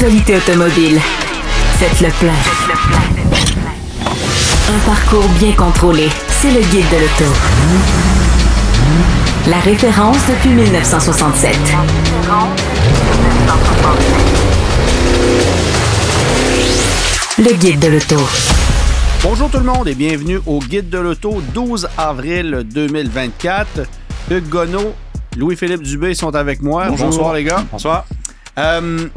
L'actualité automobile. Faites le plein. Un parcours bien contrôlé. C'est le guide de l'auto. La référence depuis 1967. Le guide de l'auto. Bonjour tout le monde et bienvenue au guide de l'auto 12 avril 2024. Hugues Gonneau, Louis-Philippe Dubé sont avec moi. Bonjour. Bonsoir les gars. Bonsoir. Euh,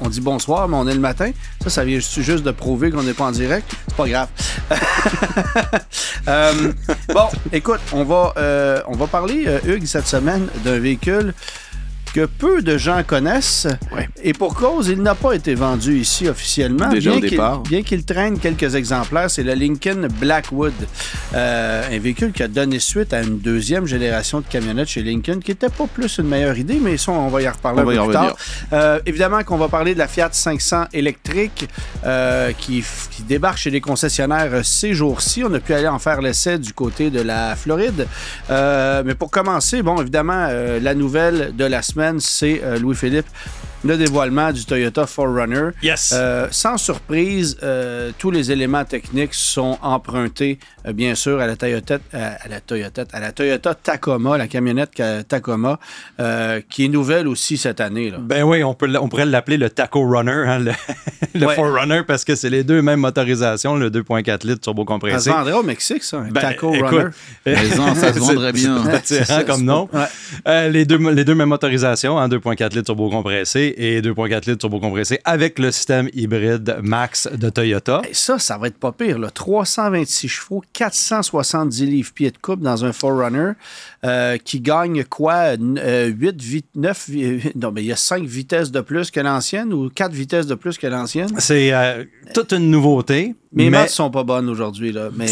on, dit bonsoir, mais on est le matin. Ça, ça vient juste de prouver qu'on n'est pas en direct. C'est pas grave. Euh, bon, écoute, on va, euh, on va parler, euh, Hugues, cette semaine d'un véhicule que peu de gens connaissent. Et pour cause, il n'a pas été vendu ici officiellement. bien qu'il traîne quelques exemplaires, c'est le Lincoln Blackwood, euh, un véhicule qui a donné suite à une deuxième génération de camionnettes chez Lincoln, qui n'était pas plus une meilleure idée, mais ça, on va y reparler un peu plus tard. Euh, évidemment qu'on va parler de la Fiat 500 électrique euh, qui, qui, débarque chez les concessionnaires ces jours-ci. On a pu aller en faire l'essai du côté de la Floride. mais pour commencer, bon, évidemment, la nouvelle de la semaine, c'est euh, Louis-Philippe le dévoilement du Toyota 4Runner. Yes. Euh, sans surprise, euh, tous les éléments techniques sont empruntés, euh, bien sûr, à la Toyota, à la Toyota, à la Toyota Tacoma, la camionnette Tacoma, qui est nouvelle aussi cette année. Ben oui, on, pourrait l'appeler le Taco Runner, hein, le, 4Runner, parce que c'est les deux mêmes motorisations, le 2.4 litres turbocompressé. Ça se vendrait au Mexique, ça, un ben, Taco Runner. ça se vendrait bien. C'est comme nom. les, deux, les deux mêmes motorisations, hein, 2.4 litres compressé et 2.4 litres turbo-compressé avec le système hybride max de Toyota. Et ça, ça va être pas pire. 326 chevaux, 470 livres-pieds de coupe dans un Forerunner euh, qui gagne quoi? 8, 8, 9, non, mais il y a 5 vitesses de plus que l'ancienne ou 4 vitesses de plus que l'ancienne. C'est euh, toute une nouveauté. Mes mais... ne sont pas bonnes aujourd'hui, là, mais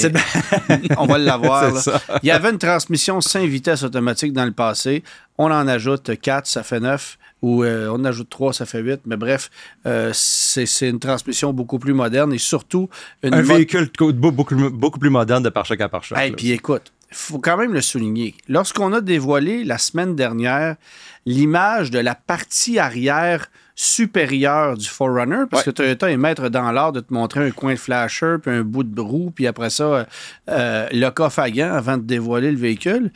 on va l'avoir. Il y avait une transmission 5 vitesses automatique dans le passé. On en ajoute 4, ça fait 9 où euh, on ajoute 3, ça fait 8. Mais bref, euh, c'est une transmission beaucoup plus moderne et surtout... Une un véhicule beaucoup, beaucoup, plus moderne de par chaque à pare-choc. Et puis écoute, faut quand même le souligner. Lorsqu'on a dévoilé la semaine dernière l'image de la partie arrière supérieure du Forerunner, parce que Toyota est maître dans l'art de te montrer un coin de flasher, puis un bout de roue, puis après ça, euh, le coffre avant de dévoiler le véhicule,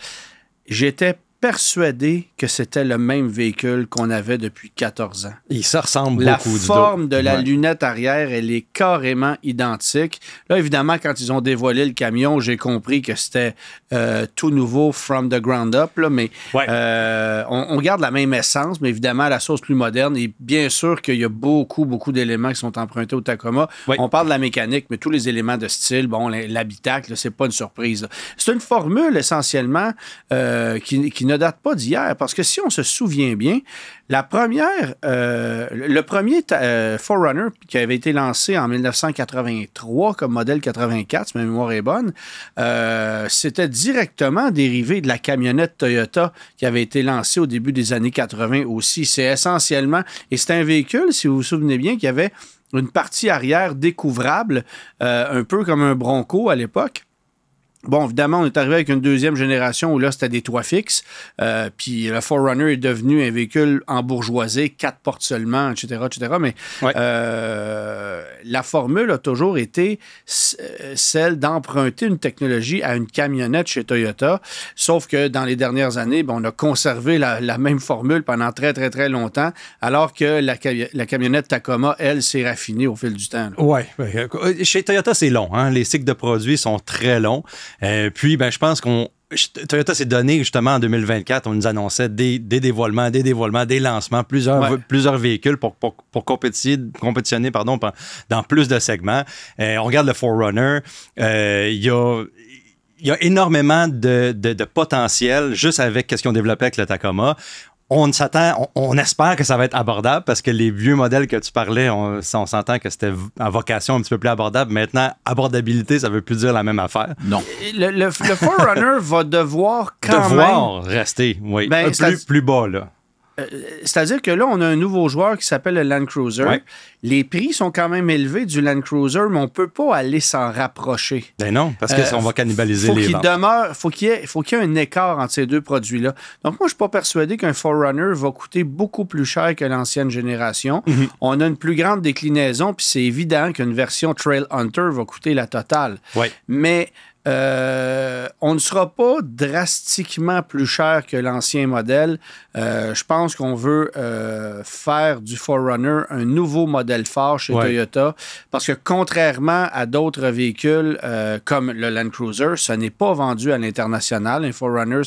j'étais persuadé que c'était le même véhicule qu'on avait depuis 14 ans. Il ressemble la beaucoup. La forme de la lunette arrière, elle est carrément identique. Là, évidemment, quand ils ont dévoilé le camion, j'ai compris que c'était euh, tout nouveau from the ground up, là, mais euh, on, garde la même essence, mais évidemment, la sauce plus moderne. Et bien sûr qu'il y a beaucoup, beaucoup d'éléments qui sont empruntés au Tacoma. On parle de la mécanique, mais tous les éléments de style, bon, l'habitacle, c'est pas une surprise. C'est une formule essentiellement euh, qui, qui ne date pas d'hier, parce que si on se souvient bien, la première, euh, le premier euh, Forerunner qui avait été lancé en 1983 comme modèle 84, si ma mémoire est bonne, euh, c'était directement dérivé de la camionnette Toyota qui avait été lancée au début des années 80 aussi. C'est essentiellement, et c'est un véhicule, si vous vous souvenez bien, qui avait une partie arrière découvrable, un peu comme un Bronco à l'époque. Bon, évidemment, on est arrivé avec une deuxième génération où là, c'était des toits fixes. Euh, puis le Forerunner est devenu un véhicule embourgeoisé, quatre portes seulement, etc., etc. Mais euh, la formule a toujours été euh, celle d'emprunter une technologie à une camionnette chez Toyota. Sauf que dans les dernières années, bon, on a conservé la, même formule pendant très, très, très longtemps, alors que la, camionnette Tacoma, elle, s'est raffinée au fil du temps. Oui. Ouais. Chez Toyota, c'est long. Hein. Les cycles de produits sont très longs. Euh, puis, ben, je pense qu'on. Toyota s'est donné justement en 2024, on nous annonçait des, dévoilements, des dévoilements, des lancements, plusieurs, plusieurs véhicules pour, pour, compétitionner pardon, dans plus de segments. Euh, on regarde le Forerunner, euh, il y a il y a énormément de, potentiel juste avec ce qu'ils ont développé avec le Tacoma on s'attend, on, espère que ça va être abordable parce que les vieux modèles que tu parlais, on, s'entend que c'était en vocation un petit peu plus abordable. Maintenant, abordabilité, ça veut plus dire la même affaire. Non. Le, Forerunner va devoir quand même. Devoir rester, oui. Ben, plus, plus bas, là. Euh, c'est-à-dire que là, on a un nouveau joueur qui s'appelle le Land Cruiser. Les prix sont quand même élevés du Land Cruiser, mais on ne peut pas aller s'en rapprocher. Ben non, parce qu'on euh, on va cannibaliser les les il Demeure, faut qu'il y, faut qu'il y ait un écart entre ces deux produits-là. Donc, moi, je ne suis pas persuadé qu'un Forerunner va coûter beaucoup plus cher que l'ancienne génération. Mhm. On a une plus grande déclinaison, puis c'est évident qu'une version Trail Hunter va coûter la totale. Oui. Mais euh, on ne sera pas drastiquement plus cher que l'ancien modèle. Euh, je pense qu'on veut euh, faire du Forerunner un nouveau modèle fort chez Toyota parce que contrairement à d'autres véhicules comme le Land Cruiser, ce n'est pas vendu à l'international. Un Forerunner,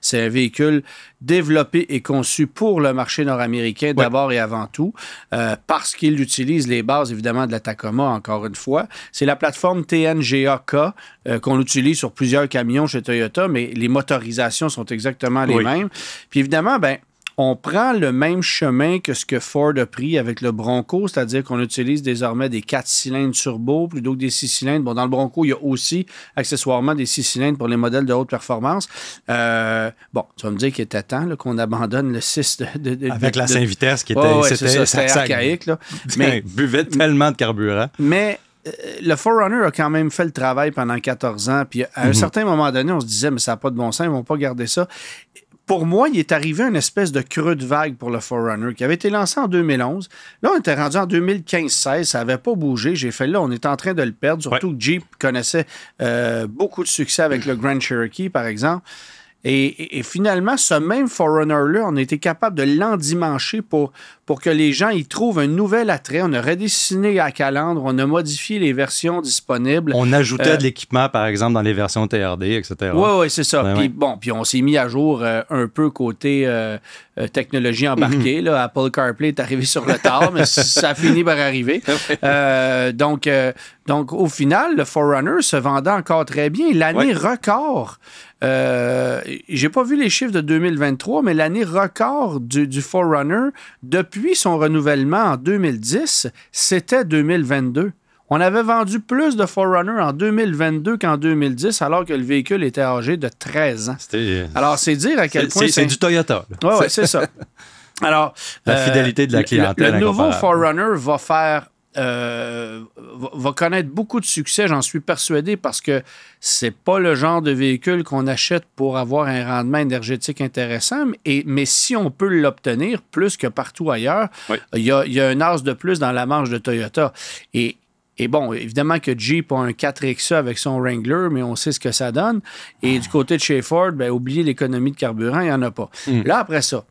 c'est un, véhicule développé et conçu pour le marché nord-américain d'abord et avant tout, euh, parce qu'il utilise les bases évidemment de la Tacoma, encore une fois. C'est la plateforme TNGAK euh, qu'on utilise sur plusieurs camions chez Toyota, mais les motorisations sont exactement les mêmes. Puis évidemment, ben, on prend le même chemin que ce que Ford a pris avec le Bronco, c'est-à-dire qu'on utilise désormais des quatre cylindres turbo plutôt que des six cylindres. Bon, dans le Bronco, il y a aussi accessoirement des six cylindres pour les modèles de haute performance. Euh, bon, tu vas me dire qu'il était temps qu'on abandonne le 6 de, de, Avec la Saint-Vitesse qui était, archaïque. là. Mais, buvait tellement de carburant. Mais euh, le Forerunner a quand même fait le travail pendant 14 ans. Puis à un mhm. certain moment donné, on se disait, mais ça n'a pas de bon sens, ils ne vont pas garder ça pour moi, il est arrivé une espèce de creux de vague pour le Forerunner qui avait été lancé en 2011. Là, on était rendu en 2015-16, ça n'avait pas bougé. J'ai fait là, on est en train de le perdre, surtout Jeep connaissait euh, beaucoup de succès avec le Grand Cherokee, par exemple. Et, et finalement, ce même Forerunner-là, on a été capable de l'endimancher pour pour que les gens y trouvent un nouvel attrait. On a redessiné la calandre, on a modifié les versions disponibles. On ajoutait euh, de l'équipement, par exemple, dans les versions TRD, etc. Oui, oui, c'est ça. puis, Bon, puis on s'est mis à jour euh, un peu côté euh, technologie embarquée. Mhm. là. Apple CarPlay est arrivé sur le tard, mais ça finit par arriver. donc, donc, au final, le Forerunner se vendait encore très bien. L'année record euh, j'ai pas vu les chiffres de 2023, mais l'année record du Forerunner depuis puis, son renouvellement en 2010, c'était 2022. On avait vendu plus de Forerunner en 2022 qu'en 2010, alors que le véhicule était âgé de 13 ans. Euh, alors, c'est dire à quel point... C'est du Toyota. Oui, ouais, c'est ça. Alors, la fidélité de la clientèle. Euh, le, le nouveau Forerunner va faire euh, va connaître beaucoup de succès, j'en suis persuadé, parce que c'est pas le genre de véhicule qu'on achète pour avoir un rendement énergétique intéressant, mais, si on peut l'obtenir plus que partout ailleurs, il, y a, un as de plus dans la marge de Toyota. Et, bon, évidemment que Jeep a un 4XE avec son Wrangler, mais on sait ce que ça donne. Et du côté de chez Ford, ben, oubliez l'économie de carburant, il n'y en a pas. Hmm. Là, après ça,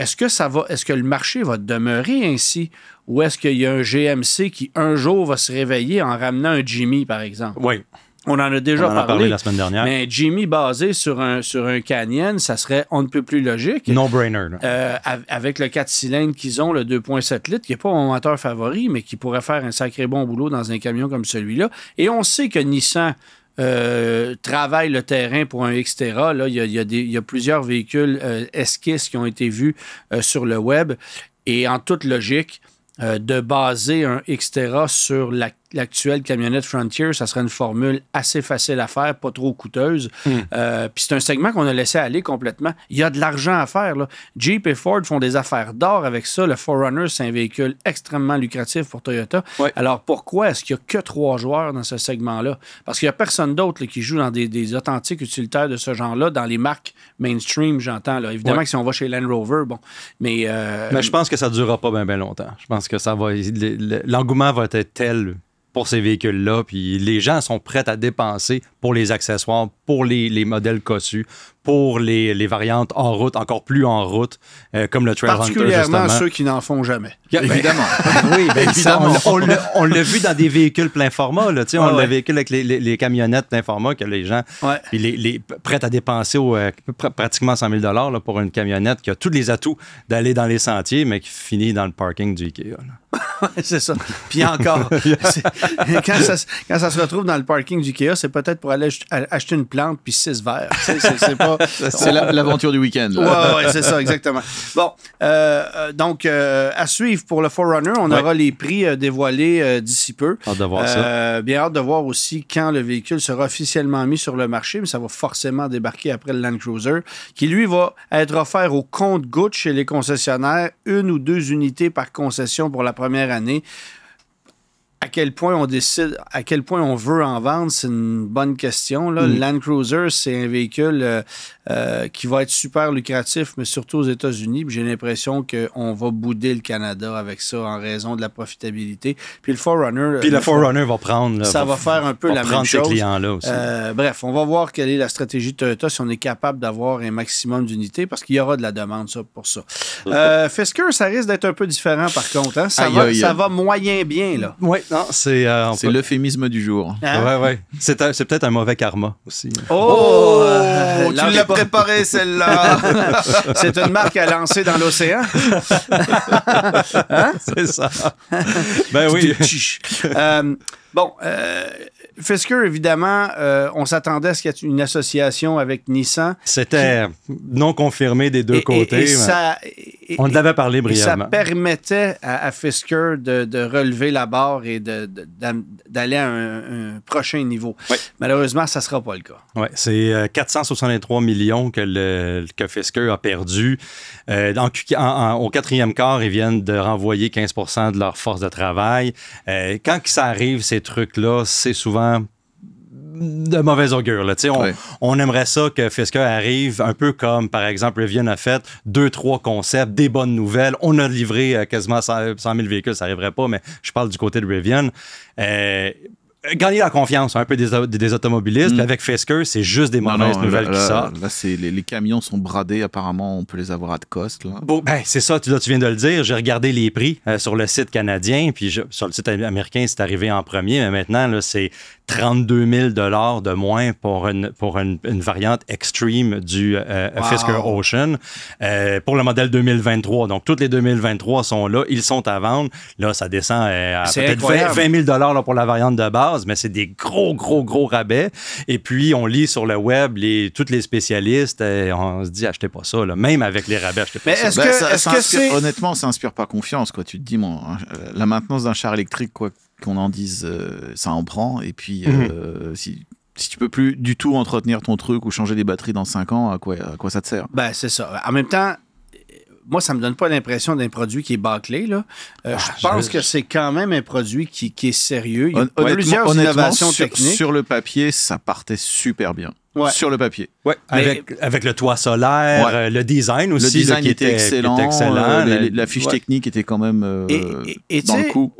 est-ce que ça va, est-ce que le marché va demeurer ainsi? Ou est-ce qu'il y a un GMC qui un jour va se réveiller en ramenant un Jimmy, par exemple? Oui. On en a déjà parlé, la semaine dernière. Mais Jimmy basé sur un, sur un Canyon, ça serait on ne peut plus logique. No-brainer. Euh, avec le 4 cylindres qu'ils ont, le 2.7 litres, qui n'est pas mon moteur favori, mais qui pourrait faire un sacré bon boulot dans un camion comme celui-là. Et on sait que Nissan euh, travaille le terrain pour un Xterra. Là, il, y a, plusieurs véhicules euh, esquisses qui ont été vus euh, sur le web. Et en toute logique, de baser un Xterra sur la l'actuelle camionnette Frontier, ça serait une formule assez facile à faire, pas trop coûteuse. Hmm. Euh, puis c'est un segment qu'on a laissé aller complètement. Il y a de l'argent à faire. Là. Jeep et Ford font des affaires d'or avec ça. Le Forerunner, c'est un véhicule extrêmement lucratif pour Toyota. Alors pourquoi est-ce qu'il n'y a que trois joueurs dans ce segment-là? Parce qu'il n'y a personne d'autre qui joue dans des, authentiques utilitaires de ce genre-là, dans les marques mainstream, j'entends. Évidemment que si on va chez Land Rover, bon. Mais, euh, mais je pense que ça ne durera pas bien longtemps. Je pense que ça va. L'engouement va être tel pour ces véhicules-là. Puis les gens sont prêts à dépenser pour les accessoires, pour les, les modèles cossus, pour les, les, variantes en route, encore plus en route, euh, comme le Trail Particulièrement ceux qui n'en font jamais. Ben, évidemment. oui, ben, évidemment. on, l'a vu dans des véhicules plein format. Là, sais, on ah l'a véhicule avec les, camionnettes plein format que les gens ouais. les, prêts à dépenser au, euh, pratiquement 100 000 là, pour une camionnette qui a tous les atouts d'aller dans les sentiers, mais qui finit dans le parking du Ikea. c'est ça. Puis encore, quand, ça, quand ça se retrouve dans le parking du Ikea, c'est peut-être pour aller acheter une plante puis six verres. c'est l'aventure du week-end. Oui, ouais, c'est ça, exactement. Bon, euh, euh, donc, euh, à suivre pour le Forerunner, on aura les prix dévoilés d'ici peu. Hâte de ça. Bien hâte de voir aussi quand le véhicule sera officiellement mis sur le marché, mais ça va forcément débarquer après le Land Cruiser, qui lui va être offert au compte-goutte chez les concessionnaires, une ou deux unités par concession pour la première année à quel point on décide, à quel point on veut en vendre, c'est une bonne question. Là. Mm. Land Cruiser, c'est un véhicule euh, euh, qui va être super lucratif, mais surtout aux États-Unis. J'ai l'impression qu'on va bouder le Canada avec ça en raison de la profitabilité. Puis le Forerunner. Euh, puis le Forerunner va prendre. ça va, faire un peu la même chose. clients-là aussi. bref, on va voir quelle est la stratégie de Toyota si on est capable d'avoir un maximum d'unités parce qu'il y aura de la demande pour ça. Euh, Fisker, ça risque d'être un peu différent par contre. Hein? Ça, ça va moyen bien. là. Oui c'est. Euh, l'euphémisme du jour. Hein? Ouais, C'est, peut-être un mauvais karma aussi. Oh, oh, oh Tu l'as préparé celle-là C'est une marque à lancer dans l'océan. Hein? C'est ça. ben oui. Euh, bon. Euh, Fisker, évidemment, on s'attendait à ce qu'il y ait une association avec Nissan. C'était non confirmé des deux côtés. ça, on l'avait parlé brièvement. ça permettait à, Fisker de, relever la barre et d'aller à un, prochain niveau. Malheureusement, ça ne sera pas le cas. Oui, c'est 463 euh, millions que, le, Fisker a perdu. Euh, au quatrième quart, ils viennent de renvoyer 15 de leur force de travail. Euh, quand ça arrive, ces trucs-là, c'est souvent de mauvaise augure. Là. On, on aimerait ça que Fisker arrive un peu comme, par exemple, Rivian a fait, deux, trois concepts, des bonnes nouvelles. On a livré euh, quasiment 100 000 véhicules, ça n'arriverait pas, mais je parle du côté de Rivian. Euh, euh, gagner la confiance un peu des, automobilistes. Mm. Avec Fisker, c'est juste des mauvaises nouvelles que qui Là, les, camions sont bradés. Apparemment, on peut les avoir à de cost. ben, c'est ça. Tu, tu viens de le dire. J'ai regardé les prix euh, sur le site canadien. Puis sur le site américain, c'est arrivé en premier. Mais maintenant, c'est 32 000 de moins pour une, pour une, variante extreme du euh, Fisker Ocean pour le modèle 2023. Donc, toutes les 2023 sont là. Ils sont à vendre. Là, ça descend à peut-être 20, 000 là, pour la variante de base mais c'est des gros, gros, gros rabais. Et puis, on lit sur le web les, toutes les spécialistes et on se dit, achetez pas ça, même avec les rabais, achetez pas honnêtement, ça inspire pas confiance, quoi. Tu te dis, mon, hein, euh, la maintenance d'un char électrique, quoi qu'on en dise, euh, ça en prend. Et puis, euh, mhm. si si tu peux plus du tout entretenir ton truc ou changer des batteries dans 5 ans, à quoi, quoi ça te sert ben, c'est ça. En même temps, moi, ça ne me donne pas l'impression d'un produit qui est bâclé. Là. Euh, ah, je pense que c'est quand même un produit qui, est sérieux. Il y a plusieurs innovations sur, techniques. Sur le papier, ça partait super bien. Sur le papier. Ouais. Avec, le toit solaire, euh, le design aussi. Le design était, excellent. excellent euh, la fiche technique était quand même et, dans le coup.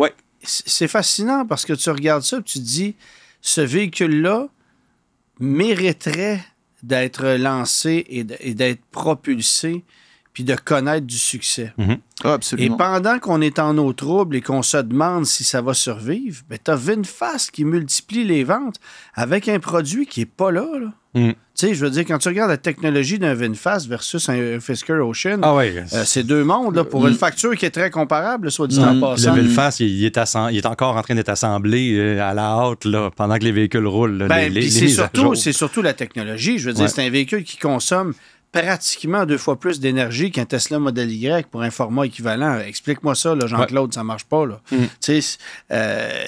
C'est fascinant parce que tu regardes ça et tu te dis ce véhicule-là mériterait d'être lancé et d'être propulsé puis de connaître du succès. Mhm. Ah, et pendant qu'on est en eau trouble et qu'on se demande si ça va survivre, ben, tu as VinFast qui multiplie les ventes avec un produit qui n'est pas là. Mhm. Tu sais, je veux dire, quand tu regardes la technologie d'un VinFast versus un Fisker Ocean, ah euh, c'est deux mondes pour une facture qui est très comparable, soit disant. en mhm. passant. Le VinFast, il, est, encore en train d'être assemblé euh, à la hâte pendant que les véhicules roulent. Ben, c'est surtout, la technologie. Je veux dire, c'est un véhicule qui consomme pratiquement deux fois plus d'énergie qu'un Tesla Model Y pour un format équivalent. Explique-moi ça, Jean-Claude, ça marche pas. Là. Mm. Euh,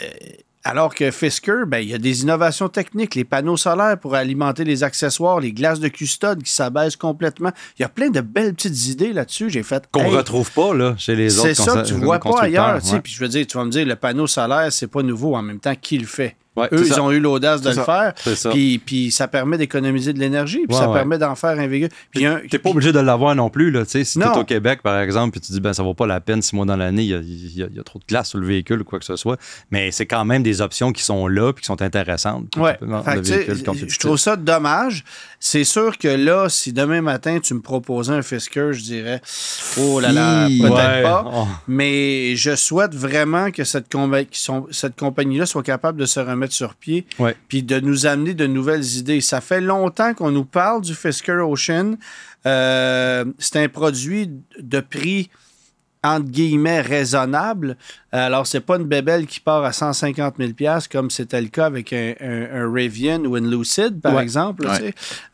alors que Fisker, ben, il y a des innovations techniques, les panneaux solaires pour alimenter les accessoires, les glaces de custode qui s'abaissent complètement. Il y a plein de belles petites idées là-dessus. J'ai fait qu'on ne retrouve pas là chez les autres. C'est ça, tu vois pas ailleurs. Puis je veux dire, tu vas me dire, le panneau solaire, c'est pas nouveau. En même temps, qui le fait eux, ils ont eu l'audace de le faire. Puis, ça permet d'économiser de l'énergie, puis ça permet d'en faire un véhicule. Puis tu t'es pas obligé de l'avoir non plus. Là, si es au Québec, par exemple, puis tu dis, ben ça vaut pas la peine six mois dans l'année, il y, a trop de glace sur le véhicule ou quoi que ce soit. Mais c'est quand même des options qui sont là, puis qui sont intéressantes. je trouve ça dommage. C'est sûr que là, si demain matin, tu me proposais un Fisker, je dirais, oh là là, peut-être pas. Oh. Mais je souhaite vraiment que cette, cette compagnie-là soit capable de se remettre mettre sur pied, puis de nous amener de nouvelles idées. Ça fait longtemps qu'on nous parle du Fisker Ocean. Euh, c'est un produit de prix entre guillemets raisonnable. Alors, c'est pas une bébelle qui part à 150 000 comme c'était le cas avec un, un, ou un Lucid, par exemple.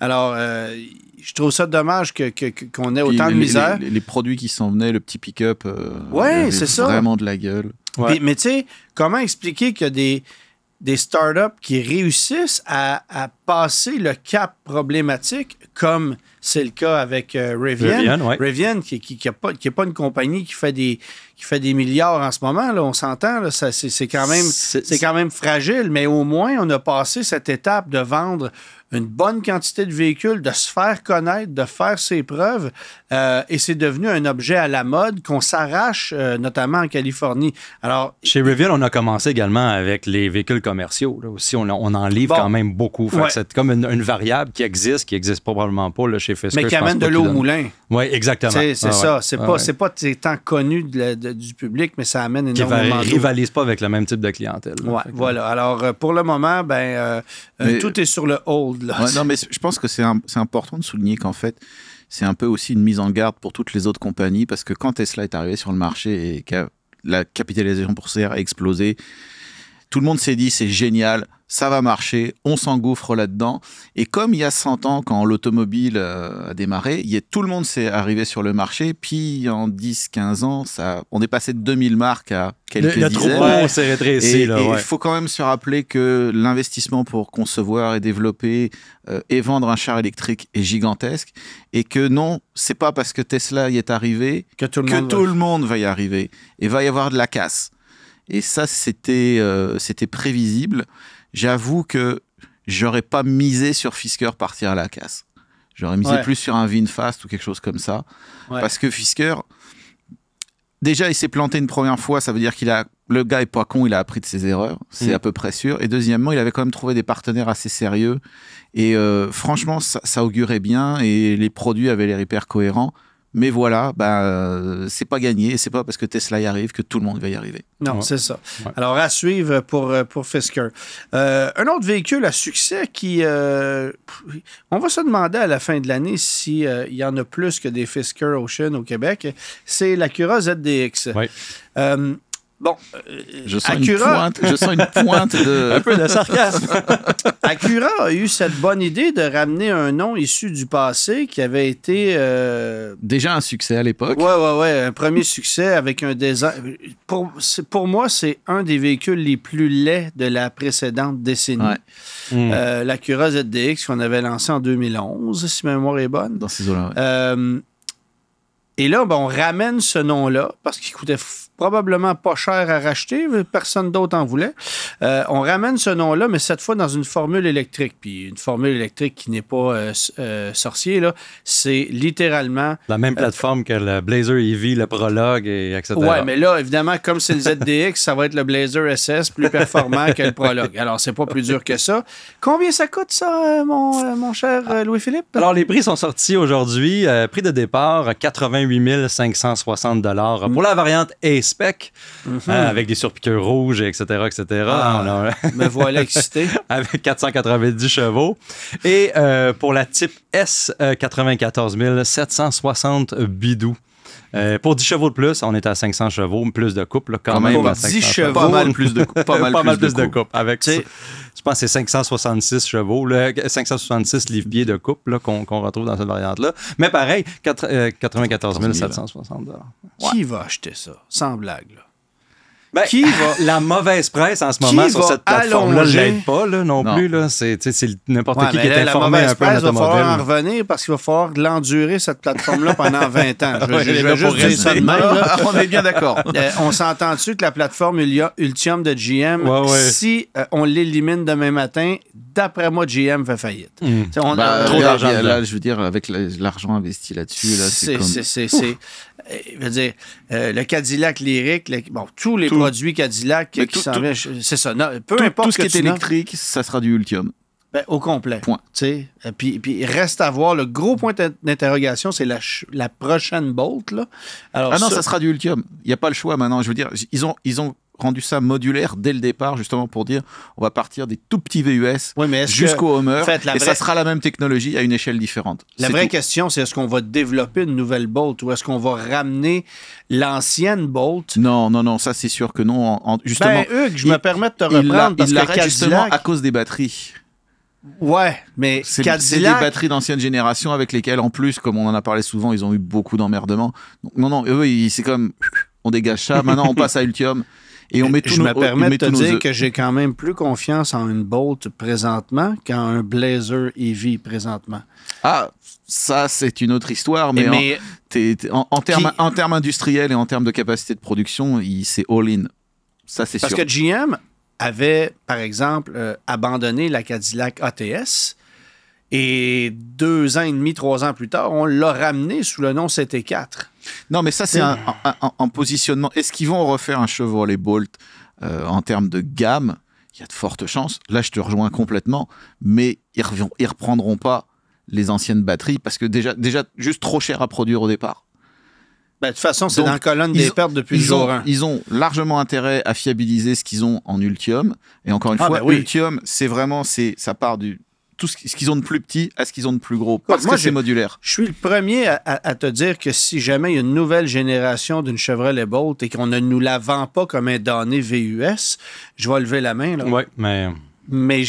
Alors, euh, je trouve ça dommage qu'on que, qu'on ait autant de misère. Les, produits qui sont venaient, le petit pick-up, euh, ouais, c'est vraiment de la gueule. mais tu sais, comment expliquer qu'il y a des des startups qui réussissent à, à passer le cap problématique, comme c'est le cas avec euh, Rivian. Rivian, qui n'est qui, pas, pas une compagnie qui fait des, qui fait des milliards en ce moment, là, on s'entend, c'est quand, même, quand même fragile, mais au moins on a passé cette étape de vendre une bonne quantité de véhicules, de se faire connaître, de faire ses preuves. Euh, et c'est devenu un objet à la mode qu'on s'arrache, euh, notamment en Californie. Alors, Chez Rivian, on a commencé également avec les véhicules commerciaux. Là, aussi, on, en livre quand même beaucoup c'est comme une, variable qui existe, qui existe probablement pas là, chez Fisker. Mais qui amène de l'eau au moulin. Oui, exactement. C'est ah, ça. Ce ah, C'est pas, c'est pas tant connu du public, mais ça amène énormément. Qui rivalise pas avec le même type de clientèle. Oui, voilà. Alors, euh, pour le moment, ben, euh, euh, tout est sur le hold. non, mais je pense que c'est important de souligner qu'en fait, c'est un peu aussi une mise en garde pour toutes les autres compagnies parce que quand Tesla est arrivé sur le marché et que la capitalisation boursière a explosé, tout le monde s'est dit c'est génial, ça va marcher, on s'engouffre là-dedans. Et comme il y a 100 ans, quand l'automobile euh, a démarré, y tout le monde s'est arrivé sur le marché, puis en 10-15 ans, ça, on est passé de 2000 marques à quelques dizaines. on s'est il faut quand même se rappeler que l'investissement pour concevoir et développer euh, et vendre un char électrique est gigantesque, et que non, c'est pas parce que Tesla y est arrivé que tout le, monde, va... y arriver, et va y avoir de la casse. Et ça, c'était euh, prévisible j'avoue que j'aurais pas misé sur Fisker partir à la casse. J'aurais misé plus sur un Vinfast ou quelque chose comme ça. Parce que Fisker, déjà, il s'est planté une première fois, ça veut dire qu'il a le gars est pas con, il a appris de ses erreurs, c'est mm. à peu près sûr. Et deuxièmement, il avait quand même trouvé des partenaires assez sérieux. Et euh, franchement, ça, ça, augurait bien et les produits avaient les repères cohérents. Mais voilà, ben, euh, c'est pas gagné. C'est pas parce que Tesla y arrive que tout le monde va y arriver. Non, c'est ça. Alors, à suivre pour, euh, pour Fisker. Euh, un autre véhicule à succès qui. on va se demander à la fin de l'année s'il il y en a plus que des Fisker Ocean au Québec. C'est la Cura ZDX. Bon, je, euh, sens Acura, je sens une pointe de... un peu de sarcasme. Acura a eu cette bonne idée de ramener un nom issu du passé qui avait été... Euh, Déjà un succès à l'époque. Ouais, ouais, ouais. Un premier succès avec un design... Pour, moi, c'est un des véhicules les plus laids de la précédente décennie. Hmm. Euh, L'Acura ZDX qu'on avait lancé en 2011, si ma mémoire est bonne. Dans ces là Et là, ben, on ramène ce nom-là parce qu'il coûtait probablement pas cher à racheter. Personne d'autre en voulait. Euh, on ramène ce nom-là, mais cette fois dans une formule électrique. Puis une formule électrique qui n'est pas euh, euh, sorcier, là. C'est littéralement. La même plateforme que le Blazer EV, le Prologue, et etc. Oui, mais là, évidemment, comme c'est le ZDX, ça va être le Blazer SS plus performant que le Prologue. Alors, c'est pas plus dur que ça. Combien ça coûte, ça, mon, cher Louis-Philippe? Alors, les prix sont sortis aujourd'hui. prix de départ, 88 560 Pour la variante AC Spec mhm. hein, avec des surpiqueurs rouges, etc. etc. Ah, euh, me voilà excité. avec 490 chevaux. Et euh, pour la type S, 94 760 bidoux. Euh, pour 10 chevaux de plus, on est à 500 chevaux, plus de coupe. quand, même. à 10 chevaux, pas mal plus de coupe. Pas mal, de, de je pense que c'est 566 chevaux, 566 livres-pieds de coupe qu'on retrouve dans cette variante-là. Mais pareil, 94 760 euh, Qui va acheter ça? Sans blague, là. Ben, qui va la mauvaise presse en ce moment sur cette plateforme-là l'aide pas là, non, plus. Là. C'est, n'importe qui qui est informé un peu presse, Il va falloir en revenir parce qu'il va falloir l'endurer, cette plateforme-là, pendant 20 ans. Je, vais juste dire ça de même. on est bien d'accord. Euh, on s'entend-tu que la plateforme Ultium de GM, si euh, on l'élimine demain matin, d'après moi, GM va faillite. Hmm. On, ben, trop d'argent. Là, je veux dire, avec l'argent investi là-dessus, là, c'est, c'est, euh, je veux dire, euh, le Cadillac lyrique, bon, tous les produits Cadillac qui s'en c'est ça. peu importe ce qui est électrique, ça sera du Ultium. Ben, au complet. Point. Euh, puis, puis reste à voir. Le gros point d'interrogation, c'est la, prochaine Bolt. Alors, ah non, ça... sera du Ultium. Il n'y a pas le choix maintenant. Je veux dire, ils ont, ils ont rendu ça modulaire dès le départ, justement pour dire on va partir des tout petits VUS jusqu'au Homer, et ça sera la même technologie à une échelle différente. La vraie question, c'est est-ce qu'on va développer une nouvelle Bolt ou est-ce qu'on va ramener l'ancienne Bolt Non, non, non, ça c'est sûr que non. justement, ben, Hugues, je me permets de te reprendre parce justement à cause des batteries. Ouais, mais c'est des batteries d'ancienne génération avec lesquelles, en plus, comme on en a parlé souvent, ils ont eu beaucoup d'emmerdements. Non, non, eux, c'est comme on dégage ça. Maintenant, on passe à Ultium. Et on Je me permets de te dire que j'ai quand même plus confiance en une Bolt présentement qu'en un Blazer EV présentement. Ah, ça, c'est une autre histoire, mais, en, en, termes industriels et en termes de capacité de production, c'est all-in. Ça, c'est sûr. Parce que GM avait, par exemple, euh, abandonné la Cadillac ATS et deux ans et demi, trois ans plus tard, on l'a ramené sous le nom CT4. Non, mais ça, c'est un, positionnement. Est-ce qu'ils vont refaire un Chevrolet Bolt euh, en termes de gamme Il y a de fortes chances. Là, je te rejoins complètement, mais ils ne reprendront pas les anciennes batteries parce que déjà, déjà, juste trop cher à produire au départ. Ben, de toute façon, c'est dans la colonne des pertes depuis le Ils ont largement intérêt à fiabiliser ce qu'ils ont en Ultium. Et encore une ah, fois, ben Ultium, c'est vraiment, c'est, ça part du, tout ce qu'ils ont de plus petit à ce qu'ils ont de plus gros, parce que c'est modulaire. Je suis le premier à, te dire que si jamais il y a une nouvelle génération d'une Chevrolet Bolt et qu'on ne nous la vend pas comme un donné VUS, je vais lever la main. Oui, mais... Mais,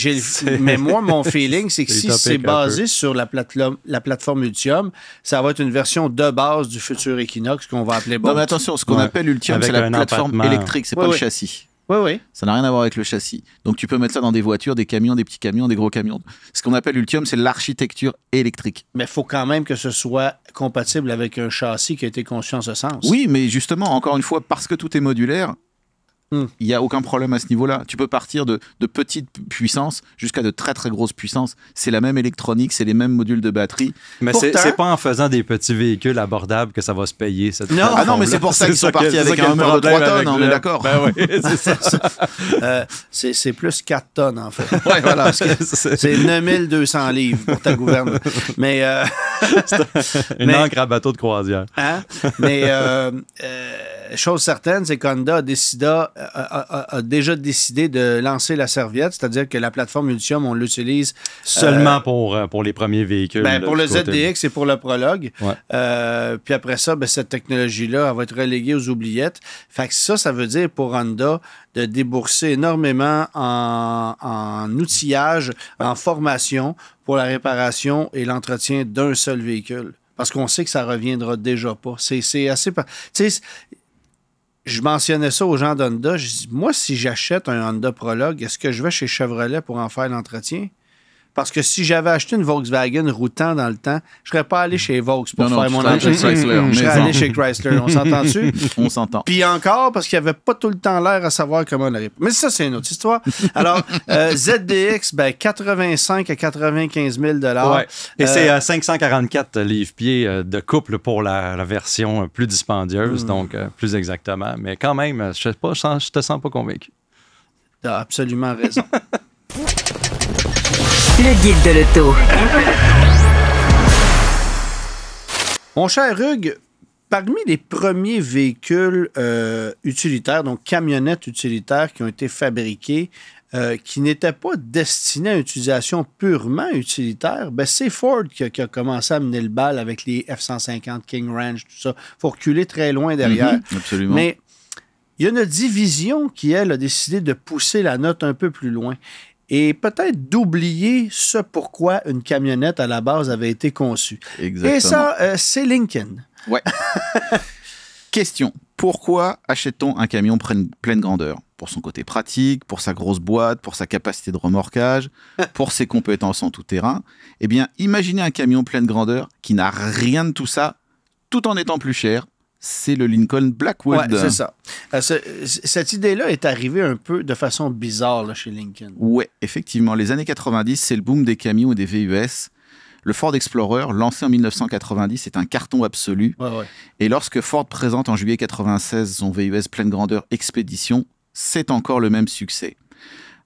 mais moi, mon feeling, c'est que si c'est basé sur la, plate la plateforme Ultium, ça va être une version de base du futur Equinox qu'on va appeler Bolt. Non, mais attention, ce qu'on appelle Ultium, c'est la plateforme électrique, c'est n'est pas le châssis. Oui, oui. Ça n'a rien à voir avec le châssis. Donc tu peux mettre ça dans des voitures, des camions, des petits camions, des gros camions. Ce qu'on appelle Ultium, c'est l'architecture électrique. Mais il faut quand même que ce soit compatible avec un châssis qui a été conçu en ce sens. Oui, mais justement, encore une fois, parce que tout est modulaire, Hmm. Il n'y a aucun problème à ce niveau-là. Tu peux partir de, de petites puissances jusqu'à de très très grosses puissances. C'est la même électronique, c'est les mêmes modules de batterie. Mais c'est n'est pas en faisant des petits véhicules abordables que ça va se payer. Cette non. Ah non, mais c'est pour ça qu'ils sont partis avec un mur de 3 tonnes, on est d'accord. Ben oui, c'est ça. Euh, c'est plus 4 tonnes en fait. Ouais, voilà, c'est 9200 livres pour ta gouverne. Mais. Euh... Une encre à bateau de croisière. Hein? Mais euh, euh, chose certaine, c'est qu'Honda décida a, déjà décidé de lancer la serviette, c'est-à-dire que la plateforme Ultium, on l'utilise euh, seulement pour, euh, pour les premiers véhicules. Ben, pour le ZDX et pour le Prologue. Euh, puis après ça, ben, cette technologie-là, elle va être reléguée aux oubliettes. Fait ça, ça veut dire pour Honda de débourser énormément en, outillage, en formation pour la réparation et l'entretien d'un seul véhicule parce qu'on sait que ça reviendra déjà pas. C'est assez. Tu sais, je mentionnais ça aux gens d'Honda. Je dis, moi, si j'achète un Honda Prologue, est-ce que je vais chez Chevrolet pour en faire l'entretien? Parce que si j'avais acheté une Volkswagen routant dans le temps, je serais pas allé chez Volks pour faire mon achat. Je serais allé chez Chrysler. On s'entend tu On s'entend. Puis encore, parce qu'il n'y avait pas tout le temps l'air à savoir comment on arrive. Mais ça, c'est une autre histoire. Alors, euh, ZDX, ben, 85 à 95 000 Et c'est 544 euh, euh, livres-pieds de couple pour la, version plus dispendieuse, hmm. donc plus exactement. Mais quand même, je sais pas, je, te sens pas convaincu. as absolument raison. Le guide de l'auto. Mon cher Hugues, parmi les premiers véhicules euh, utilitaires, donc camionnettes utilitaires qui ont été fabriquées, euh, qui n'étaient pas destinées à une utilisation purement utilitaire, ben, c'est Ford qui a, commencé à mener le bal avec les F-150, King Ranch, tout ça. Il faut reculer très loin derrière. Mhm, Mais il y a une division qui, elle, a décidé de pousser la note un peu plus loin et peut-être d'oublier ce pourquoi une camionnette à la base avait été conçue. Exactement. Et ça, euh, c'est Lincoln. Ouais. Question. Pourquoi achète-t-on un camion pleine grandeur Pour son côté pratique, pour sa grosse boîte, pour sa capacité de remorquage, pour ses compétences en tout terrain. Eh bien, imaginez un camion pleine grandeur qui n'a rien de tout ça, tout en étant plus cher, c'est le Lincoln Blackwood. Ouais, c'est ça. Euh, cette idée-là est arrivée un peu de façon bizarre chez Lincoln. Oui, effectivement. Les années 90, c'est le boom des camions et des VUS. Le Ford Explorer, lancé en 1990, est un carton absolu. Et lorsque Ford présente en juillet 96 son VUS pleine grandeur Expédition, c'est encore le même succès.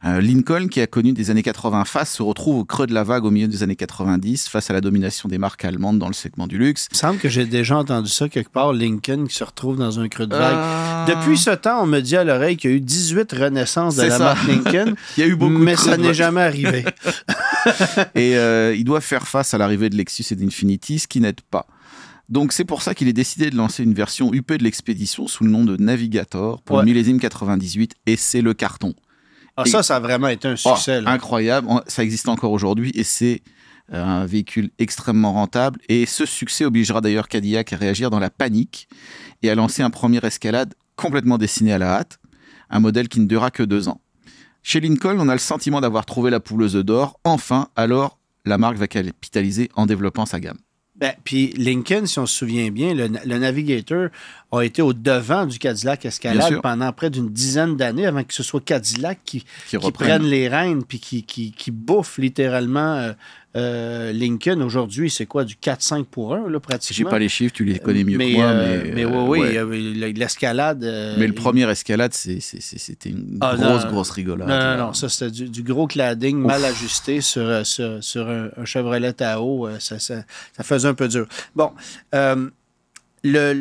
Euh, Lincoln, qui a connu des années 80 face, se retrouve au creux de la vague au milieu des années 90 face à la domination des marques allemandes dans le segment du luxe. Il semble que j'ai déjà entendu ça quelque part, Lincoln qui se retrouve dans un creux de vague. Euh, Depuis ce temps, on me dit à l'oreille qu'il y a eu 18 renaissances de la marque Lincoln. il a eu beaucoup Mais ça n'est jamais arrivé. et euh, il doit faire face à l'arrivée de Lexus et d'Infinity, ce qui n'aide pas. Donc c'est pour ça qu'il est décidé de lancer une version UP de l'expédition sous le nom de Navigator pour le millésime 98 et c'est le carton. Ah, ça, ça a vraiment été un ah, succès. incroyable. Ça existe encore aujourd'hui et c'est euh, un véhicule extrêmement rentable. Et ce succès obligera d'ailleurs Cadillac à réagir dans la panique et à lancer un premier escalade complètement dessiné à la hâte, un modèle qui ne durera que deux ans. Chez Lincoln, on a le sentiment d'avoir trouvé la pouleuse d'or. Enfin, alors, la marque va capitaliser en développant sa gamme. Ben, puis Lincoln, si on se souvient bien, le, Navigator a été au devant du Cadillac Escalade pendant près d'une dizaine d'années avant que ce soit Cadillac qui, prenne les rênes puis qui, qui, bouffe littéralement euh, euh, Lincoln, aujourd'hui, c'est quoi, du 4-5 pour 1, là, pratiquement? J'ai pas les chiffres, tu les connais mieux mais, que moi. Euh, mais, oui, euh, oui, l'escalade... mais le premier escalade, c'était une ah, grosse, grosse rigolade. Non, non, ça, c'était du, gros cladding mal ajusté sur, sur, un, Chevrolet Tahoe. Ça, ça, ça, faisait un peu dur. Bon, le,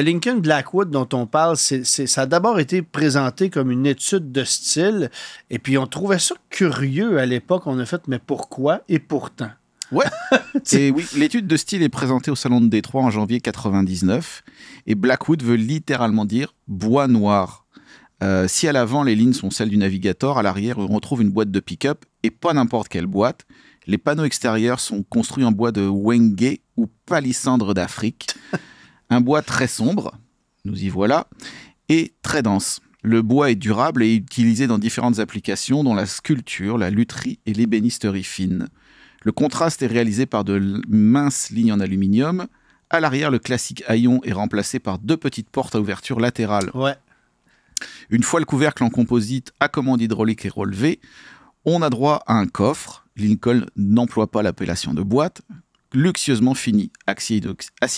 Lincoln Blackwood dont on parle, c'est, ça a d'abord été présenté comme une étude de style, et puis on trouvait ça curieux à l'époque. On a fait, mais pourquoi et pourtant? Ouais. oui, l'étude de style est présentée au salon de Détroit en janvier 99, et Blackwood veut littéralement dire bois noir. Euh, si à l'avant les lignes sont celles du navigateur, à l'arrière on retrouve une boîte de pick-up et pas n'importe quelle boîte. Les panneaux extérieurs sont construits en bois de wenge ou palissandre d'Afrique. Un bois très sombre, nous y voilà, et très dense. Le bois est durable et utilisé dans différentes applications, dont la sculpture, la lutherie et l'ébénisterie fine. Le contraste est réalisé par de minces lignes en aluminium. À l'arrière, le classique haillon est remplacé par deux petites portes à ouverture latérale. Ouais. Une fois le couvercle en composite à commande hydraulique est relevé, on a droit à un coffre. Lincoln n'emploie pas l'appellation de boîte, luxueusement fini, acier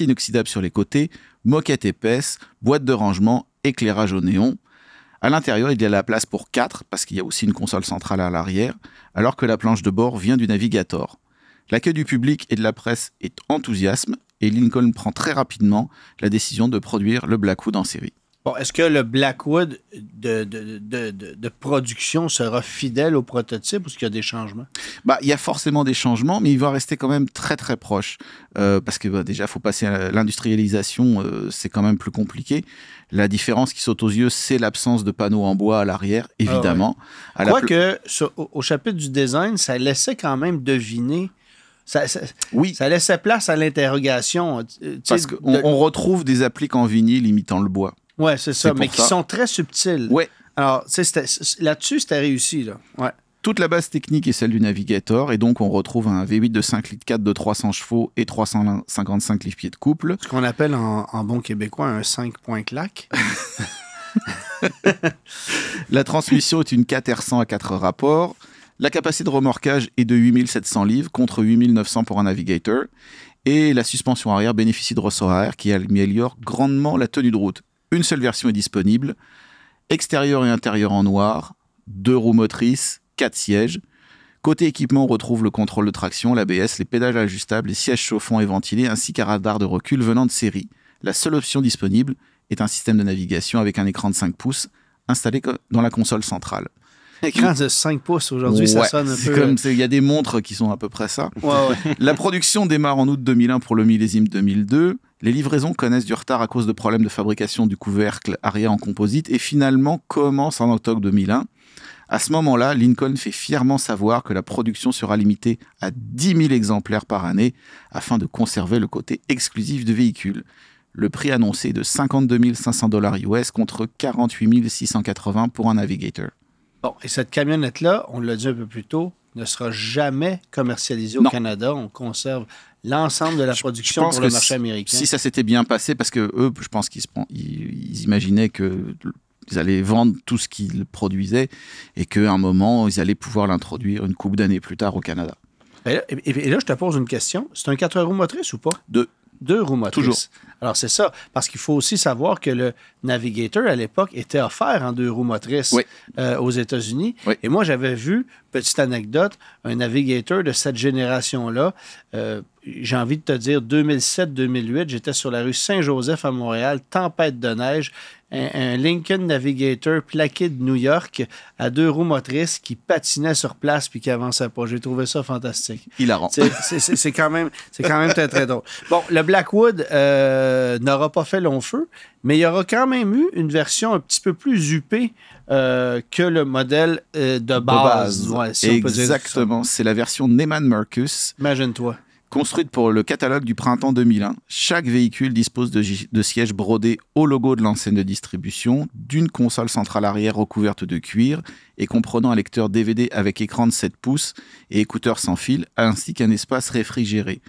inoxydable sur les côtés, moquette épaisse, boîte de rangement, éclairage au néon. À l'intérieur, il y a la place pour 4 parce qu'il y a aussi une console centrale à l'arrière, alors que la planche de bord vient du Navigator. L'accueil du public et de la presse est enthousiasme et Lincoln prend très rapidement la décision de produire le Blackwood en série. Bon, est-ce que le Blackwood de, de, de, de, production sera fidèle au prototype ou est-ce qu'il y a des changements? Bah, il y a forcément des changements, mais il va rester quand même très très proche. Euh, parce que bah, déjà, il faut passer à l'industrialisation, euh, c'est quand même plus compliqué. La différence qui saute aux yeux, c'est l'absence de panneaux en bois à l'arrière, ah évidemment. Je ouais. que au, chapitre du design, ça laissait quand même deviner ça, oui. ça laissait place à l'interrogation. Euh, parce qu'on retrouve des appliques en vinyle imitant le bois. Ouais, c'est ça, mais qui sont très subtils. Ouais. Alors, là-dessus, c'était réussi. Là. Ouais. Toute la base technique est celle du Navigator, et donc on retrouve un V8 de 5 litres 4 de 300 chevaux et 355 livres pieds de couple. Ce qu'on appelle en, bon québécois un 5 point claque. la transmission est une 4 R100 à 4 rapports. La capacité de remorquage est de 8700 livres contre 8900 pour un Navigator. Et la suspension arrière bénéficie de ressorts air qui améliore grandement la tenue de route. Une seule version est disponible. Extérieur et intérieur en noir, deux roues motrices, quatre sièges. Côté équipement, on retrouve le contrôle de traction, l'ABS, les pédales ajustables, les sièges chauffants et ventilés, ainsi qu'un radar de recul venant de série. La seule option disponible est un système de navigation avec un écran de 5 pouces installé dans la console centrale. Écran de 5 pouces aujourd'hui, ça sonne un peu. Euh, il y a des montres qui sont à peu près ça. La production démarre en août 2001 pour le millésime 2002. Les livraisons connaissent du retard à cause de problèmes de fabrication du couvercle arrière en composite et finalement commencent en octobre 2001. À ce moment-là, Lincoln fait fièrement savoir que la production sera limitée à 10 000 exemplaires par année afin de conserver le côté exclusif de véhicule. Le prix annoncé est de 52 500 dollars US contre 48 680 pour un Navigator. Bon, et cette camionnette-là, on l'a dit un peu plus tôt, ne sera jamais commercialisé au Canada. On conserve l'ensemble de la production pour le marché américain. Si ça s'était bien passé, parce que eux, je pense qu'ils ils imaginaient que allaient vendre tout ce qu'ils produisaient et qu'à un moment, ils allaient pouvoir l'introduire une couple d'années plus tard au Canada. Ben et là, je te pose une question. C'est un 4 roues motrices ou pas? Deux. Deux roues motrices. Toujours. Alors, c'est ça, parce qu'il faut aussi savoir que le Navigator, à l'époque, était offert en deux roues motrices euh, aux États-Unis. Et moi, j'avais vu, petite anecdote, un Navigator de cette génération-là. Euh, j'ai envie de te dire 2007-2008, j'étais sur la rue Saint-Joseph à Montréal, tempête de neige, un, Lincoln Navigator plaqué de New York à deux roues motrices qui patinait sur place puis qui avançait pas. J'ai trouvé ça fantastique. Il a C'est quand même, c'est quand même très très drôle. Bon, le Blackwood. Euh, euh, n'aura pas fait long feu, mais il y aura quand même eu une version un petit peu plus huppée euh, que le modèle euh, de base. Exactement, c'est la version Neyman Marcus. Imagine-toi. Construite pour le catalogue du printemps 2001, chaque véhicule dispose de, sièges brodés au logo de l'enseigne de distribution, d'une console centrale arrière recouverte de cuir et comprenant un lecteur DVD avec écran de 7 pouces et écouteurs sans fil, ainsi qu'un espace réfrigéré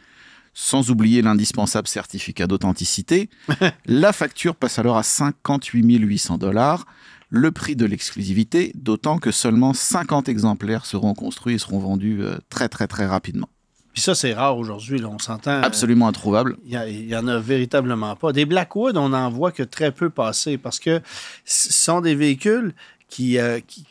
sans oublier l'indispensable certificat d'authenticité. la facture passe alors à 58 800 dollars, le prix de l'exclusivité, d'autant que seulement 50 exemplaires seront construits et seront vendus euh, très très très rapidement. Puis ça, c'est rare aujourd'hui, on s'entend. Euh, Absolument introuvable. Il n'y en a véritablement pas. Des Blackwood, on n'en voit que très peu passer parce que ce sont des véhicules euh, qui,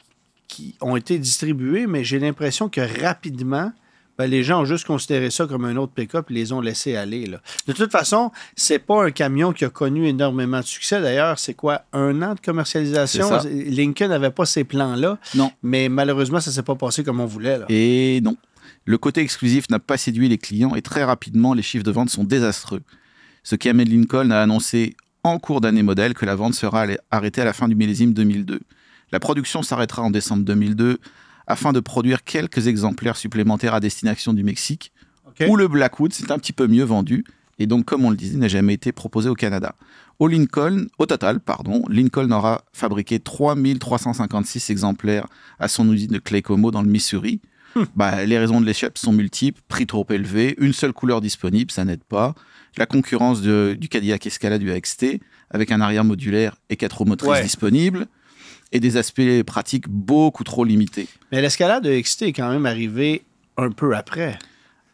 qui ont été distribués, mais j'ai l'impression que rapidement, ben, les gens ont juste considéré ça comme un autre pick-up et les ont laissés aller. Là. De toute façon, c'est pas un camion qui a connu énormément de succès. D'ailleurs, c'est quoi, un an de commercialisation? Lincoln n'avait pas ces plans-là. Non. Mais malheureusement, ça s'est pas passé comme on voulait. Et non. Le côté exclusif n'a pas séduit les clients et très rapidement, les chiffres de vente sont désastreux. Ce qui amène Lincoln à annoncer en cours d'année modèle que la vente sera arrêtée à la fin du millésime 2002. La production s'arrêtera en décembre 2002 afin de produire quelques exemplaires supplémentaires à destination du Mexique, ou où le Blackwood c'est un petit peu mieux vendu et donc, comme on le disait, n'a jamais été proposé au Canada. Au, au total, pardon, Lincoln aura fabriqué 3356 exemplaires à son usine de Claycomo dans le Missouri. Hmm. Bah, les raisons de l'échec sont multiples, prix trop élevé, une seule couleur disponible, ça n'aide pas, la concurrence du Cadillac Escalade du AXT avec un arrière modulaire et quatre roues motrices disponibles et des aspects pratiques beaucoup trop limités. Mais l'escalade de XT est quand même arrivée un peu après.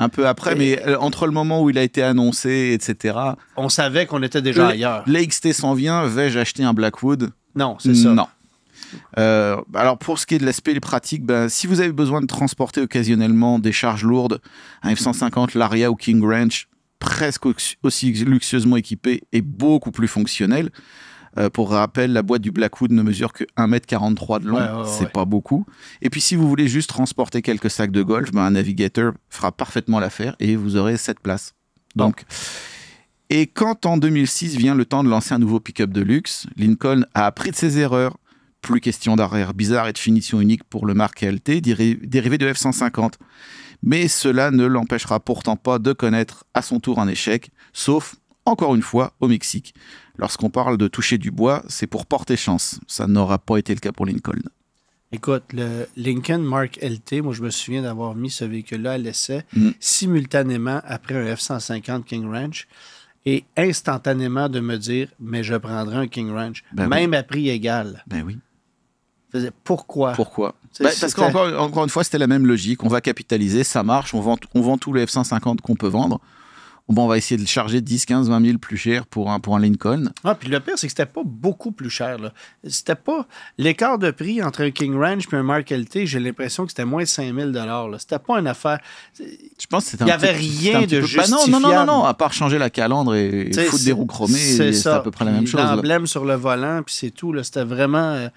Un peu après, mais euh, entre le moment où il a été annoncé, etc. On savait qu'on était déjà ailleurs. L'XT s'en vient, vais-je acheter un Blackwood Non, c'est ça. Non. Euh, alors pour ce qui est de l'aspect pratique, ben, si vous avez besoin de transporter occasionnellement des charges lourdes, un F-150 Laria ou King Ranch, presque aussi luxueusement équipé et beaucoup plus fonctionnel, euh, pour rappel, la boîte du Blackwood ne mesure que 1m43 de long, c'est pas beaucoup. Et puis si vous voulez juste transporter quelques sacs de golf, ben, un navigateur fera parfaitement l'affaire et vous aurez cette place. Donc. Et quand en 2006 vient le temps de lancer un nouveau pick-up de luxe, Lincoln a appris de ses erreurs. Plus question d'arrière bizarre et de finition unique pour le marque LT, dérivé de F-150. Mais cela ne l'empêchera pourtant pas de connaître à son tour un échec, sauf, encore une fois, au Mexique. Lorsqu'on parle de toucher du bois, c'est pour porter chance. Ça n'aura pas été le cas pour Lincoln. Écoute, le Lincoln Mark LT, moi je me souviens d'avoir mis ce véhicule-là à l'essai mm. simultanément après un F-150 King Ranch et instantanément de me dire mais je prendrai un King Ranch, ben même à prix égal. Ben oui. Pourquoi? Pourquoi? Ben, parce qu'encore encore une fois, c'était la même logique. On va capitaliser, ça marche, on vend, on vend tous les F-150 qu'on peut vendre bon, on va essayer de le charger 10, 15, 20 000 plus cher pour un, pour un Lincoln. Ah, puis le pire, c'est que c'était pas beaucoup plus cher. C'était pas. L'écart de prix entre un King Ranch et un Mark LT, j'ai l'impression que c'était moins de 5 000 C'était pas une affaire. Je pense que c'était un Il n'y avait rien de juste. Bah non, non, non, non, à part changer la calandre et, foutre des roues chromées, c'est à peu près la même chose. L'emblème sur le volant, puis c'est tout. C'était vraiment. Euh,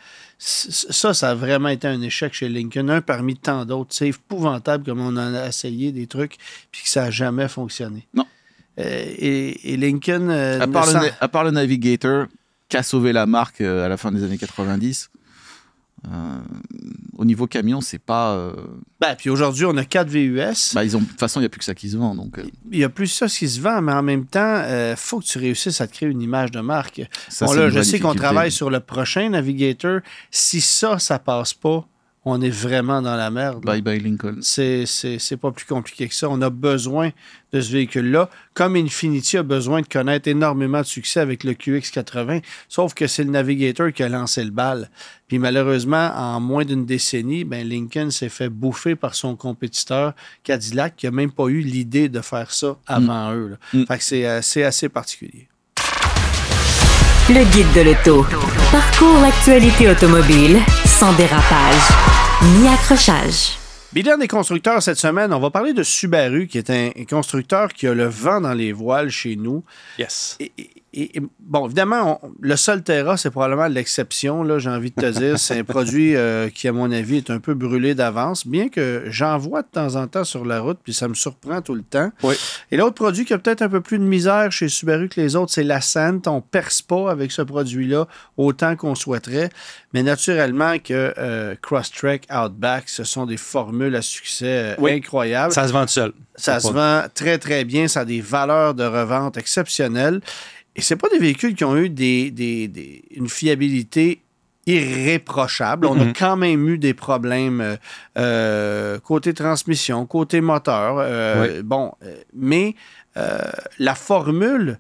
ça, ça a vraiment été un échec chez Lincoln, un parmi tant d'autres. C'est épouvantable comme on en a essayé des trucs, puis que ça n'a jamais fonctionné. Non. Euh, et, Lincoln. Euh, à, part le, à Navigator, qui a sauvé la marque euh, à la fin des années 90. au niveau camion, c'est pas. Bah, puis aujourd'hui, on a 4 VUS. Bah, ils ont... De toute façon, il n'y a plus que ça qui se vend. Donc, Il n'y a plus ça qui se vend, mais en même temps, il faut que tu réussisses à te créer une image de marque. là, je sais qu'on travaille sur le prochain Navigator. Si ça, ça passe pas, on est vraiment dans la merde. Bye bye Lincoln. C'est pas plus compliqué que ça. On a besoin de ce véhicule-là, comme Infinity a besoin de connaître énormément de succès avec le QX80, sauf que c'est le Navigator qui a lancé le bal. Puis malheureusement, en moins d'une décennie, ben Lincoln s'est fait bouffer par son compétiteur Cadillac, qui a même pas eu l'idée de faire ça avant mm. eux. Mm. Fait euh, c'est assez particulier. Le guide de l'auto. Parcours l'actualité automobile sans dérapage ni accrochage. Bilan des constructeurs cette semaine, on va parler de Subaru, qui est un constructeur qui a le vent dans les voiles chez nous. Yes. Et, bon, évidemment, le Solterra, c'est probablement l'exception, là, j'ai envie de te dire. c'est un produit euh, qui, à mon avis, est un peu brûlé d'avance, bien que j'en vois de temps en temps sur la route, puis ça me surprend tout le temps. Et l'autre produit qui a peut-être un peu plus de misère chez Subaru que les autres, c'est la Sente. On ne perce pas avec ce produit-là autant qu'on souhaiterait, mais naturellement que track euh, Crosstrek, Outback, ce sont des formules à succès euh, incroyables. Ça se vend tout seul. Ça se vend très, très bien. Ça a des valeurs de revente exceptionnelles. Et ce pas des véhicules qui ont eu des, une fiabilité irréprochable. On a mm-hmm. quand même eu des problèmes euh, euh, côté transmission, côté moteur. Euh, bon, mais la formule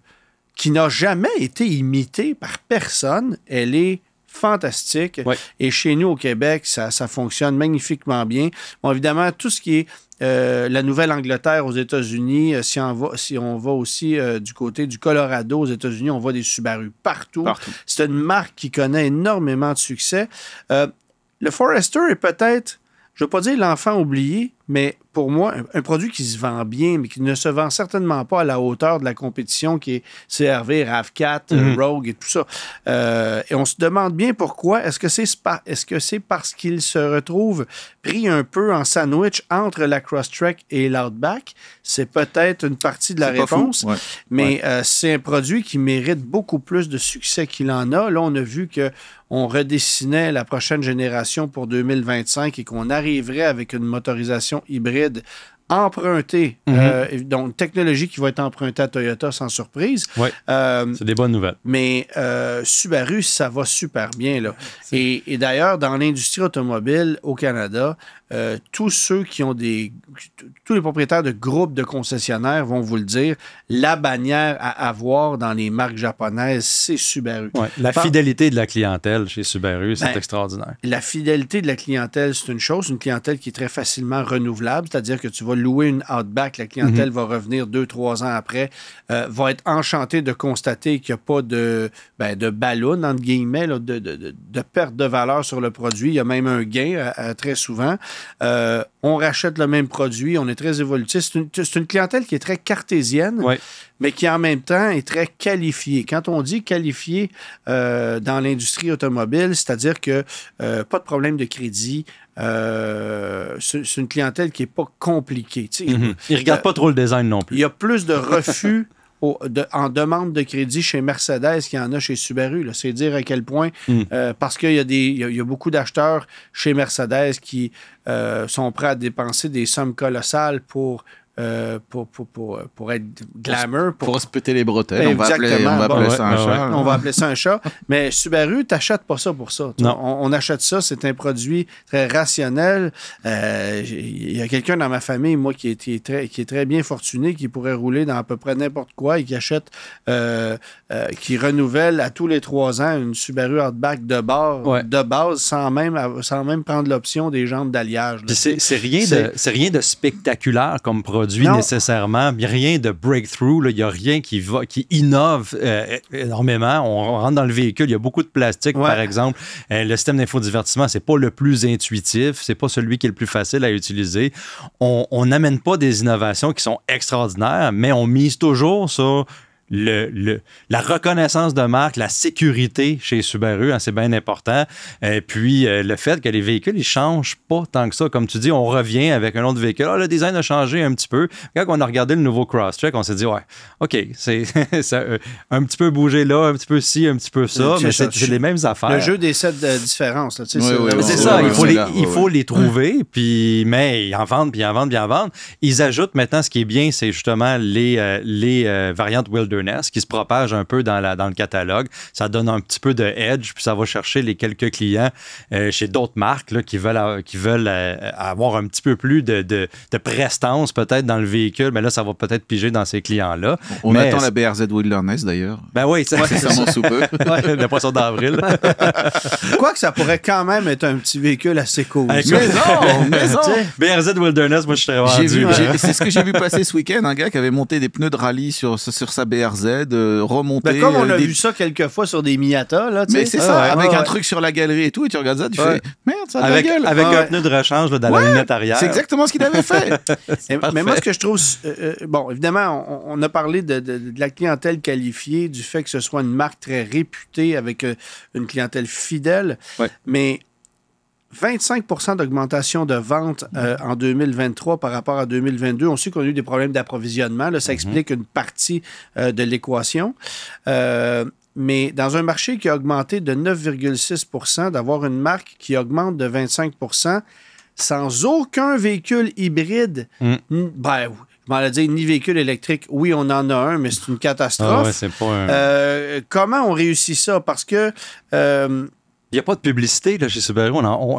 qui n'a jamais été imitée par personne, elle est fantastique. Et chez nous au Québec, ça, ça fonctionne magnifiquement bien. évidemment, tout ce qui est euh, la Nouvelle-Angleterre aux États-Unis. Euh, si, on va, si on va aussi euh, du côté du Colorado aux États-Unis, on voit des Subaru partout. C'est une marque qui connaît énormément de succès. le Forester est peut-être, je ne veux pas dire l'enfant oublié, mais pour moi, un, produit qui se vend bien, mais qui ne se vend certainement pas à la hauteur de la compétition qui est CRV, RAV4, mhm. Rogue et tout ça. Euh, et on se demande bien pourquoi. Est-ce que c'est est -ce c'est parce qu'il se retrouve pris un peu en sandwich entre la Crosstrek et l'Outback? C'est peut-être une partie de la réponse, mais euh, c'est un produit qui mérite beaucoup plus de succès qu'il en a. Là, on a vu que on redessinait la prochaine génération pour 2025 et qu'on arriverait avec une motorisation hybride emprunté, mhm. euh, donc technologie qui va être empruntée à Toyota sans surprise. Euh, c'est des bonnes nouvelles. Mais euh, Subaru, ça va super bien. Là. et d'ailleurs, dans l'industrie automobile au Canada, euh, tous ceux qui ont des. Tous les propriétaires de groupes de concessionnaires vont vous le dire. La bannière à avoir dans les marques japonaises, c'est Subaru. la fidélité de la clientèle chez Subaru, c'est ben, extraordinaire. La fidélité de la clientèle, c'est une chose. Une clientèle qui est très facilement renouvelable, c'est-à-dire que tu vas louer une Outback, la clientèle mhm. va revenir deux, trois ans après, euh, va être enchantée de constater qu'il n'y a pas de, ben, de ballon, entre guillemets, de, perte de valeur sur le produit. Il y a même un gain euh, très souvent. Euh, on rachète le même produit, on est très évolutif. C'est une, clientèle qui est très cartésienne, mais qui en même temps est très qualifiée. Quand on dit qualifiée euh, dans l'industrie automobile, c'est-à-dire que euh, pas de problème de crédit, c'est une clientèle qui n'est pas compliquée. Il mm-hmm. Ils ne regardent pas trop le design non plus. Il y a plus de refus en demande de crédit chez Mercedes qu'il y en a chez Subaru. C'est dire à quel point, hmm. euh, parce qu'il y, a beaucoup d'acheteurs chez Mercedes qui euh, sont prêts à dépenser des sommes colossales pour euh, pour, euh, pour, être glamour. Pour, se péter les bretelles. on, va appeler, ça un chat. On va Mais Subaru, tu n'achètes pas ça pour ça. On, achète ça, c'est un produit très rationnel. Il euh, y a quelqu'un dans ma famille, moi, qui est, très, qui est très bien fortuné, qui pourrait rouler dans à peu près n'importe quoi et qui achète, qui renouvelle à tous les trois ans une Subaru Outback de, de base sans même, sans même prendre l'option des jambes d'alliage. C'est rien, rien de spectaculaire comme produit il non. nécessairement, rien de breakthrough, il n'y a rien qui, va, qui innove euh, énormément. On rentre dans le véhicule, il y a beaucoup de plastique, par exemple. Euh, le système d'infodivertissement, ce n'est pas le plus intuitif, c'est pas celui qui est le plus facile à utiliser. On n'amène pas des innovations qui sont extraordinaires, mais on mise toujours sur le, la reconnaissance de marque, la sécurité chez Subaru, hein, c'est bien important. Et puis, euh, le fait que les véhicules, ils changent pas tant que ça. Comme tu dis, on revient avec un autre véhicule. Ah, le design a changé un petit peu. Quand on a regardé le nouveau Crosstrek, on s'est dit, ouais, OK, c'est euh, un petit peu bougé là, un petit peu ci, un petit peu ça, mais c'est les mêmes affaires. Le jeu des sept différences. c'est ça, il faut, les, trouver, puis, mais ils en vendent, puis ils en vendent, puis ils en vendent. Ils ajoutent maintenant, ce qui est bien, c'est justement les, euh, les variantes Wilder, qui se propage un peu dans, la, dans le catalogue. Ça donne un petit peu de edge, puis ça va chercher les quelques clients euh, chez d'autres marques là, qui veulent, euh, qui veulent euh, avoir un petit peu plus de, de, prestance peut-être dans le véhicule. Mais là, ça va peut-être piger dans ces clients-là. On attend la BRZ Wilderness d'ailleurs. Ben oui, ça, c'est mon soupeux. le poisson d'avril. Quoique ça pourrait quand même être un petit véhicule assez cool. Mais non, BRZ Wilderness, moi je suis hein. C'est ce que j'ai vu passer ce week-end, un gars qui avait monté des pneus de rallye sur, sur sa BRZ de euh, remonter. Bah, comme on euh, a vu ça quelques fois sur des Miata, là, Mais c'est ah ça, avec un truc sur la galerie et tout, et tu regardes ça, tu fais merde, ça a avec, gueule. Avec un pneu de rechange dans la lunette arrière. C'est exactement ce qu'il avait fait. mais, moi, ce que je trouve. Euh, bon, évidemment, on, a parlé de, la clientèle qualifiée, du fait que ce soit une marque très réputée avec une clientèle fidèle. Mais 25 d'augmentation de vente euh, en 2023 par rapport à 2022. On sait qu'on a eu des problèmes d'approvisionnement. Là, ça mm-hmm. explique une partie euh, de l'équation. Euh, mais dans un marché qui a augmenté de 9,6 d'avoir une marque qui augmente de 25 sans aucun véhicule hybride, mm. ben, je m'en dire, ni véhicule électrique. Oui, on en a un, mais c'est une ah catastrophe. comment on réussit ça? Parce que il n'y a pas de publicité là, chez Subaru.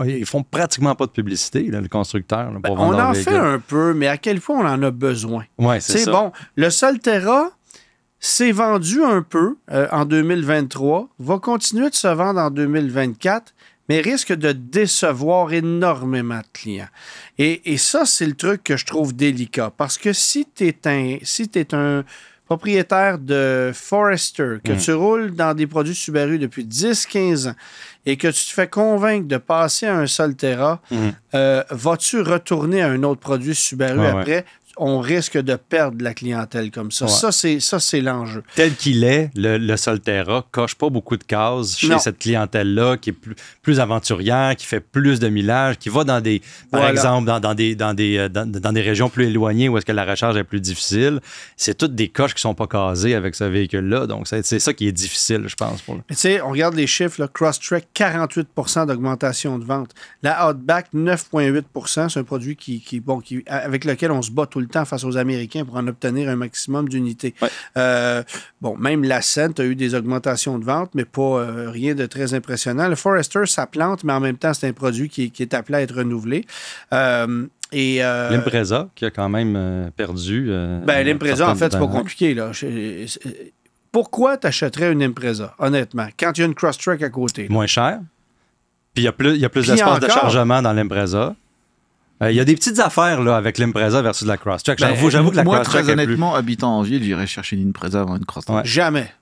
ils font pratiquement pas de publicité, le constructeur. Ben, on en fait un peu, mais à quel point on en a besoin? Ouais, c'est bon. Le Solterra s'est vendu un peu euh, en 2023, va continuer de se vendre en 2024, mais risque de décevoir énormément de clients. Et, ça, c'est le truc que je trouve délicat. Parce que si tu es un. Si es un propriétaire de Forester, que mm. tu roules dans des produits Subaru depuis 10-15 ans, et que tu te fais convaincre de passer à un Solterra, terrain, mhm. euh, vas-tu retourner à un autre produit Subaru après? on risque de perdre la clientèle comme ça. Ça, c'est, ça, c'est l'enjeu. Tel qu'il est, le, le, Solterra coche pas beaucoup de cases chez cette clientèle-là qui est plus, plus, aventurière, qui fait plus de millages, qui va dans des, par exemple, dans, dans, des, dans, des, euh, dans, des régions plus éloignées où est-ce que la recharge est plus difficile. C'est toutes des coches qui sont pas casées avec ce véhicule-là. Donc, c'est, ça qui est difficile, je pense. Pour... Tu sais, on regarde les chiffres. Crosstrek, 48 d'augmentation de vente. La Outback, 9,8 C'est un produit qui, qui, bon, qui, avec lequel on se bat tout le temps face aux Américains pour en obtenir un maximum d'unités. Euh, bon, même la Scent a eu des augmentations de vente, mais pas euh, rien de très impressionnant. Le Forester, ça plante, mais en même temps, c'est un produit qui, est appelé à être renouvelé. Euh, L'Impreza, qui a quand même perdu. ben, L'Impreza, en fait, c'est pas compliqué. Là. Pourquoi t'achèterais une Impreza, honnêtement, quand il y a une Crosstrek à côté? Moins cher. Puis il y a plus, il y a plus d'espace de chargement dans l'Impreza. Euh, il y a des petites affaires là, avec l'Impreza versus la cross J'avoue, ben, j'avoue que la moi, très honnêtement, habitant en ville, j'irais chercher une Impreza avant une Crosscheck. Jamais.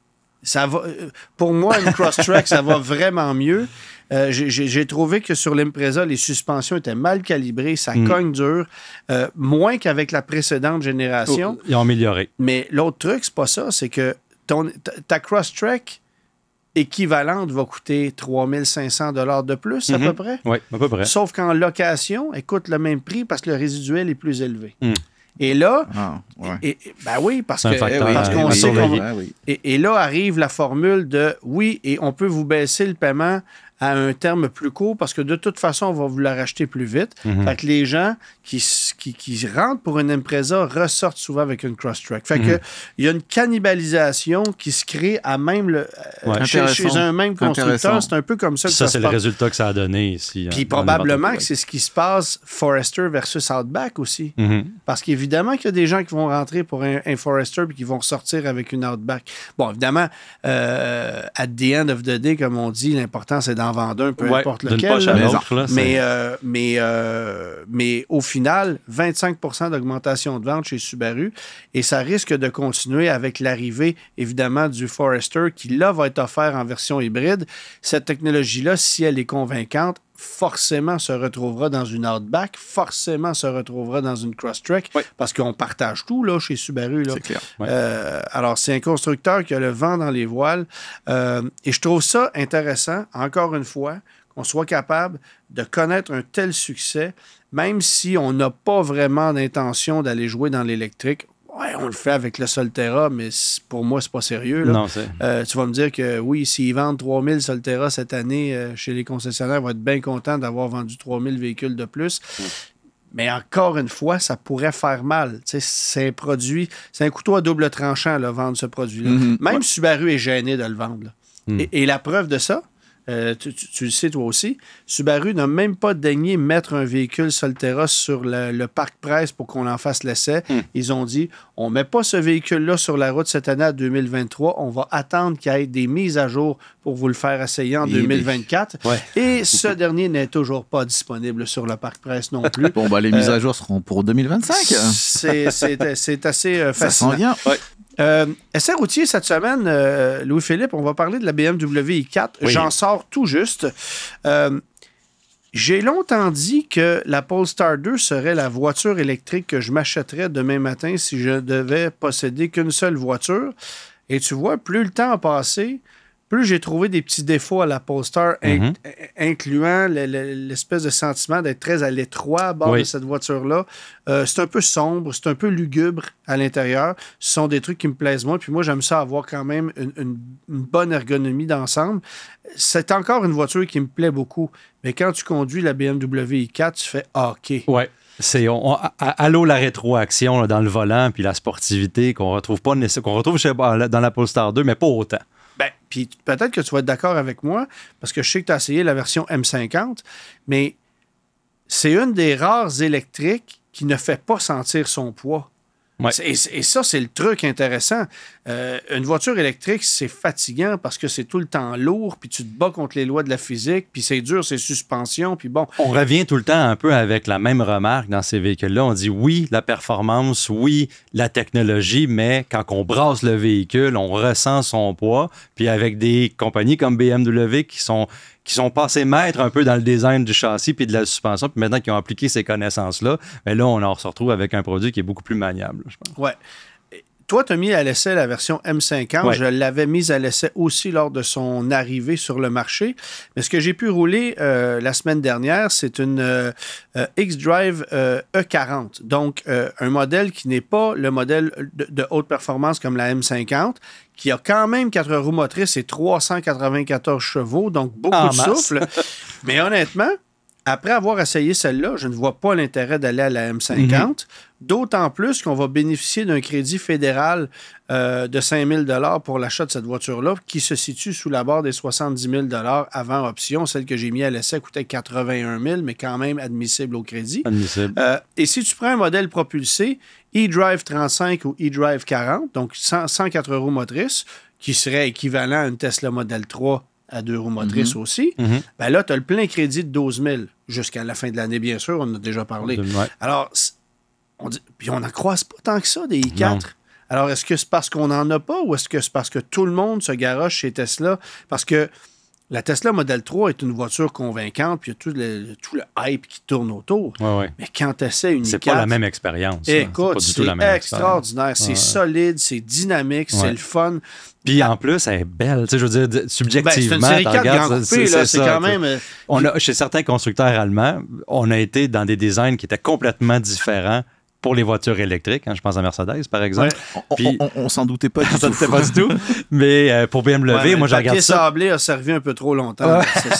Ça euh, pour moi, une cross ça va vraiment mieux. Euh, j'ai trouvé que sur l'Impreza, les suspensions étaient mal calibrées, ça mm. cogne dur, moins qu'avec la précédente génération. Oh, ils ont amélioré. Mais l'autre truc, c'est pas ça, c'est que ton, ta cross-track, équivalente va coûter 3500 dollars de plus à mhm. peu près. Oui, à peu près. Sauf qu'en location, elle coûte le même prix parce que le résiduel est plus élevé. Mhm. Et là, ah, ben oui, parce qu'on sait qu'on... et, là arrive la formule de oui, et on peut vous baisser le paiement à un terme plus court parce que de toute façon, on va vous la racheter plus vite. Mhm. les gens qui, qui, qui, rentrent pour une Impreza ressortent souvent avec une cross Fait que mhm. il y a une cannibalisation qui se crée à même le, euh, chez, un même constructeur. C'est un peu comme ça ça, ça c'est le résultat que ça a donné ici. Hein, puis probablement que c'est ce qui se passe Forester versus Outback aussi. Mhm. Parce qu'évidemment qu'il y a des gens qui vont rentrer pour un, Forester puis qui vont sortir avec une Outback. Bon, évidemment, euh, at the end of the day, comme on dit, l'important c'est d'en en un, peu importe lequel. mais, euh, mais, euh, mais au final, 25 d'augmentation de vente chez Subaru et ça risque de continuer avec l'arrivée, évidemment, du Forester qui, là, va être offert en version hybride. Cette technologie-là, si elle est convaincante, forcément se retrouvera dans une Outback, forcément se retrouvera dans une Crosstrek, track parce qu'on partage tout chez Subaru. Euh, alors, c'est un constructeur qui a le vent dans les voiles. Euh, et je trouve ça intéressant, encore une fois, qu'on soit capable de connaître un tel succès, même si on n'a pas vraiment d'intention d'aller jouer dans l'électrique, Ouais, on le fait avec le Solterra, mais pour moi, c'est pas sérieux. Euh, tu vas me dire que oui, s'ils vendent 3000 Solterra cette année euh, chez les concessionnaires, ils vont être bien contents d'avoir vendu 3000 véhicules de plus. Mm. Mais encore une fois, ça pourrait faire mal. C'est un produit, c'est un couteau à double tranchant, de vendre ce produit-là. Mm-hmm. Même Subaru est gêné de le vendre. Mm. et, la preuve de ça, euh, tu, le sais toi aussi. Subaru n'a même pas daigné mettre un véhicule Solterra sur le, parc presse pour qu'on en fasse l'essai. Hmm. Ils ont dit on ne met pas ce véhicule-là sur la route cette année 2023. On va attendre qu'il y ait des mises à jour pour vous le faire essayer en 2024. Et, ce dernier n'est toujours pas disponible sur le parc presse non plus. bon, bah, les euh, mises à jour seront pour 2025. C'est assez euh, fascinant. facile. Euh, routier cette semaine, euh, Louis-Philippe, on va parler de la BMW i4. J'en sors tout juste. Euh, j'ai longtemps dit que la Polestar 2 serait la voiture électrique que je m'achèterais demain matin si je devais posséder qu'une seule voiture. Et tu vois, plus le temps a passé, plus j'ai trouvé des petits défauts à la Polestar mhm. incluant l'espèce de sentiment d'être très à l'étroit à bord de cette voiture-là. Euh, c'est un peu sombre, c'est un peu lugubre à l'intérieur. Ce sont des trucs qui me plaisent moins. Puis moi, j'aime ça avoir quand même une, bonne ergonomie d'ensemble. C'est encore une voiture qui me plaît beaucoup. Mais quand tu conduis la BMW i4, tu fais OK. Ouais. C'est on, allô la rétroaction dans le volant puis la sportivité qu'on retrouve pas qu'on retrouve chez, dans la Polestar 2 mais pas autant. Ben, peut-être que tu vas être d'accord avec moi, parce que je sais que tu as essayé la version M50, mais c'est une des rares électriques qui ne fait pas sentir son poids. Et, ça, c'est le truc intéressant. Euh, une voiture électrique, c'est fatigant parce que c'est tout le temps lourd, puis tu te bats contre les lois de la physique, puis c'est dur, c'est suspension, puis bon. On revient tout le temps un peu avec la même remarque dans ces véhicules-là. On dit oui, la performance, oui, la technologie, mais quand on brasse le véhicule, on ressent son poids. Puis avec des compagnies comme BMW qui sont qui sont passés maîtres un peu dans le design du châssis puis de la suspension, puis maintenant qu'ils ont appliqué ces connaissances-là, mais ben là, on en se retrouve avec un produit qui est beaucoup plus maniable, je pense. Ouais. Toi, tu as mis à l'essai la version M50. Je l'avais mise à l'essai aussi lors de son arrivée sur le marché. Mais ce que j'ai pu rouler euh, la semaine dernière, c'est une euh, euh, X-Drive E40. E donc, un modèle qui n'est pas le modèle de, haute performance comme la M50, qui a quand même quatre roues motrices et 394 chevaux, donc beaucoup de souffle. Mais honnêtement, après avoir essayé celle-là, je ne vois pas l'intérêt d'aller à la M50, mhm. d'autant plus qu'on va bénéficier d'un crédit fédéral euh, de 5 000 pour l'achat de cette voiture-là, qui se situe sous la barre des 70 000 avant option. Celle que j'ai mise à l'essai coûtait 81 000 mais quand même admissible au crédit. Euh, et si tu prends un modèle propulsé, e-Drive 35 ou e-Drive 40, donc 104 euros motrices, qui serait équivalent à une Tesla Model 3 à deux roues motrices mhm. aussi, mhm. ben là, tu as le plein crédit de 12 000 jusqu'à la fin de l'année, bien sûr, on a déjà parlé. Alors, on dit, puis on n'en croise pas tant que ça, des I4. Alors, est-ce que c'est parce qu'on n'en a pas ou est-ce que c'est parce que tout le monde se garoche chez Tesla? Parce que la Tesla Model 3 est une voiture convaincante, puis il y a tout le, tout le hype qui tourne autour. Mais quand tu essaies une C'est pas la même expérience. Hein. Écoute, c'est extraordinaire. C'est solide, c'est dynamique, c'est le fun. Puis en plus, elle est belle. Tu sais, je veux dire, ben, subjectivement, c'est quand même. Euh, on a, chez certains constructeurs allemands, on a été dans des designs qui étaient complètement différents pour les voitures électriques. Hein, je pense à Mercedes, par exemple. on, on, s'en doutait pas du tout. doutait pas du tout. Mais euh, pour BMW, moi, je regarde ça. Le papier sablé a servi un peu trop longtemps. c'est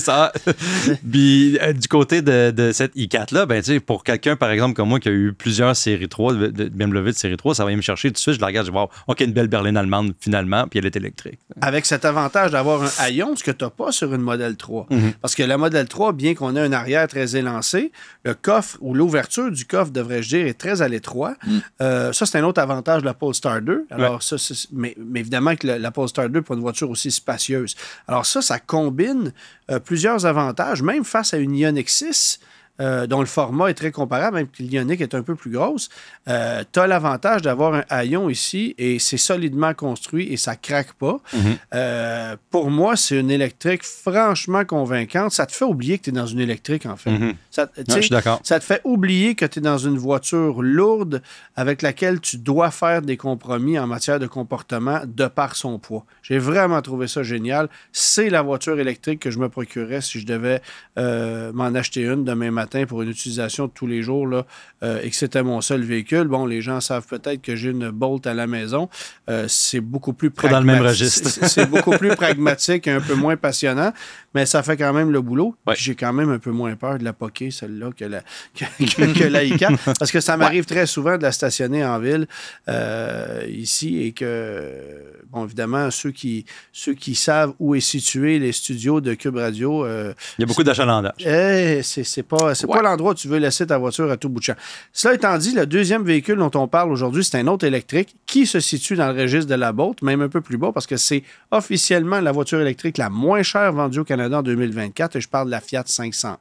ça. le Puis euh, du côté de, cette i4-là, ben, pour quelqu'un, par exemple, comme moi, qui a eu plusieurs séries 3, de, BMW de série 3, ça va aller me chercher tout de suite. Je la regarde, je vais voir, OK, une belle berline allemande, finalement, puis elle est électrique. Avec cet avantage d'avoir un haillon, ce que tu n'as pas sur une Model 3. Mhm. Parce que la Model 3, bien qu'on ait un arrière très élancé, le coffre ou l'ouverture du coffre devrais-je dire, est très à l'étroit. Mm. Euh, ça, c'est un autre avantage de la Polestar 2. Alors, ça, mais, évidemment que la Polestar 2 pour une voiture aussi spacieuse. Alors ça, ça combine euh, plusieurs avantages, même face à une Ionexis... 6. Euh, dont le format est très comparable, même que l'ionique est un peu plus grosse, euh, tu as l'avantage d'avoir un haillon ici et c'est solidement construit et ça craque pas. Mhm. Euh, pour moi, c'est une électrique franchement convaincante. Ça te fait oublier que tu es dans une électrique, en fait. Mhm. ça, je suis d'accord. Ça te fait oublier que tu es dans une voiture lourde avec laquelle tu dois faire des compromis en matière de comportement de par son poids. J'ai vraiment trouvé ça génial. C'est la voiture électrique que je me procurerais si je devais euh, m'en acheter une demain matin pour une utilisation de tous les jours là, euh, et que c'était mon seul véhicule, bon, les gens savent peut-être que j'ai une Bolt à la maison. Euh, c'est beaucoup plus pragmatique. dans le même registre. c'est beaucoup plus pragmatique et un peu moins passionnant, mais ça fait quand même le boulot. J'ai quand même un peu moins peur de la poquer, celle-là, que la, que, parce que ça m'arrive très souvent de la stationner en ville euh, ici et que, bon, évidemment, ceux qui, ceux qui savent où est situé les studios de Cube Radio. Il y a beaucoup d'achalandage. Eh, c'est pas c'est pas l'endroit où tu veux laisser ta voiture à tout bout de champ. Cela étant dit, le deuxième véhicule dont on parle aujourd'hui, c'est un autre électrique qui se situe dans le registre de la botte, même un peu plus bas, parce que c'est officiellement la voiture électrique la moins chère vendue au Canada en 2024, et je parle de la Fiat 500e.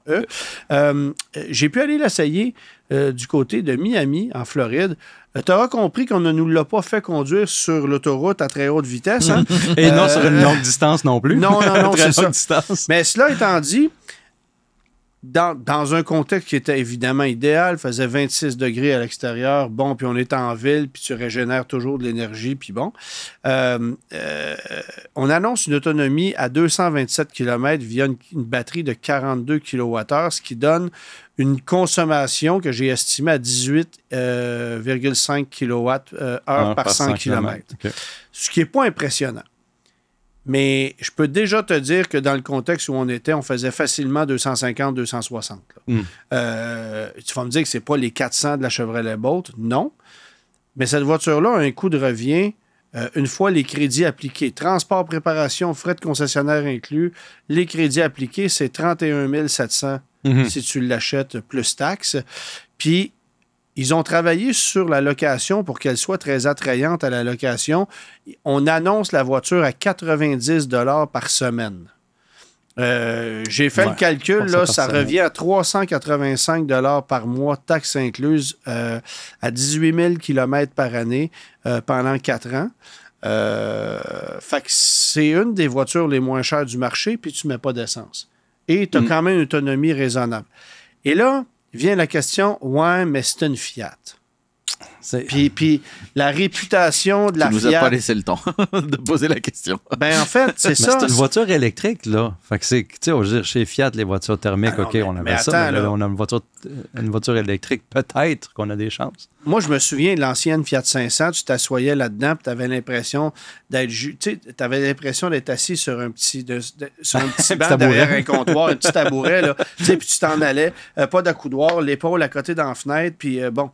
Euh, j'ai pu aller l'essayer euh, du côté de Miami, en Floride. Euh, tu auras compris qu'on ne nous l'a pas fait conduire sur l'autoroute à très haute vitesse. Hein. Et non sur une longue distance non plus. Non, non, non, c'est longue Distance. Mais cela étant dit, dans, un contexte qui était évidemment idéal, faisait 26 degrés à l'extérieur, bon, puis on est en ville, puis tu régénères toujours de l'énergie, puis bon. Euh, euh, on annonce une autonomie à 227 km via une, batterie de 42 kWh, ce qui donne une consommation que j'ai estimée à 18,5 euh, kWh par, 100 km. Ce qui n'est pas impressionnant. Mais je peux déjà te dire que dans le contexte où on était, on faisait facilement 250, 260. Hmm. Euh, tu vas me dire que n'est pas les 400 de la Chevrolet Bolt. Non. Mais cette voiture-là a un coût de revient euh, une fois les crédits appliqués. Transport, préparation, frais de concessionnaire inclus. Les crédits appliqués, c'est 31 700 mm-hmm. si tu l'achètes plus taxes. Puis ils ont travaillé sur la location pour qu'elle soit très attrayante à la location. On annonce la voiture à 90 par semaine. Euh, j'ai fait le calcul, là, ça revient à 385 par mois, taxes incluses, euh, à 18 000 km par année euh, pendant 4 ans. c'est une des voitures les moins chères du marché, puis tu ne mets pas d'essence. Et tu as mm. quand même une autonomie raisonnable. Et là, vient la question Why mais Fiat. Puis, puis la réputation de la tu nous vous pas laissé le temps de poser la question. ben en fait, c'est ça. C'est une voiture électrique, là. Fait que c'est, tu sais, chez Fiat, les voitures thermiques, ah OK, on avait ça, mais on a une voiture, une voiture électrique, peut-être qu'on a des chances. Moi, je me souviens de l'ancienne Fiat 500, tu t'assoyais là-dedans, puis tu avais l'impression d'être... Tu sais, avais l'impression d'être assis sur un petit, de, sur un petit banc derrière un comptoir, un petit tabouret, là. Tu sais, puis tu t'en allais, euh, pas d'accoudoir, l'épaule à côté dans fenêtre, puis euh, bon...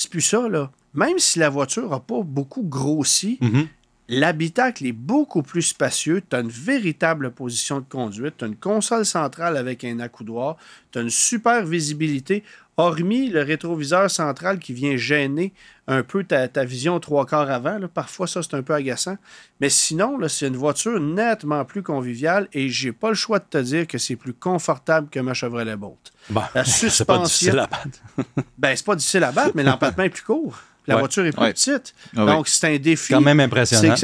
C'est plus ça, là. Même si la voiture n'a pas beaucoup grossi, mhm. l'habitacle est beaucoup plus spacieux. Tu as une véritable position de conduite. Tu as une console centrale avec un accoudoir. Tu as une super visibilité hormis le rétroviseur central qui vient gêner un peu ta, vision trois quarts avant. Parfois, ça, c'est un peu agaçant. Mais sinon, c'est une voiture nettement plus conviviale et j'ai pas le choix de te dire que c'est plus confortable que ma Chevrolet Bolt. la suspension. pas difficile à battre. ben, c'est pas difficile à battre, mais l'empattement est plus court. La voiture est plus petite. Ah donc, c'est un défi. quand même impressionnant.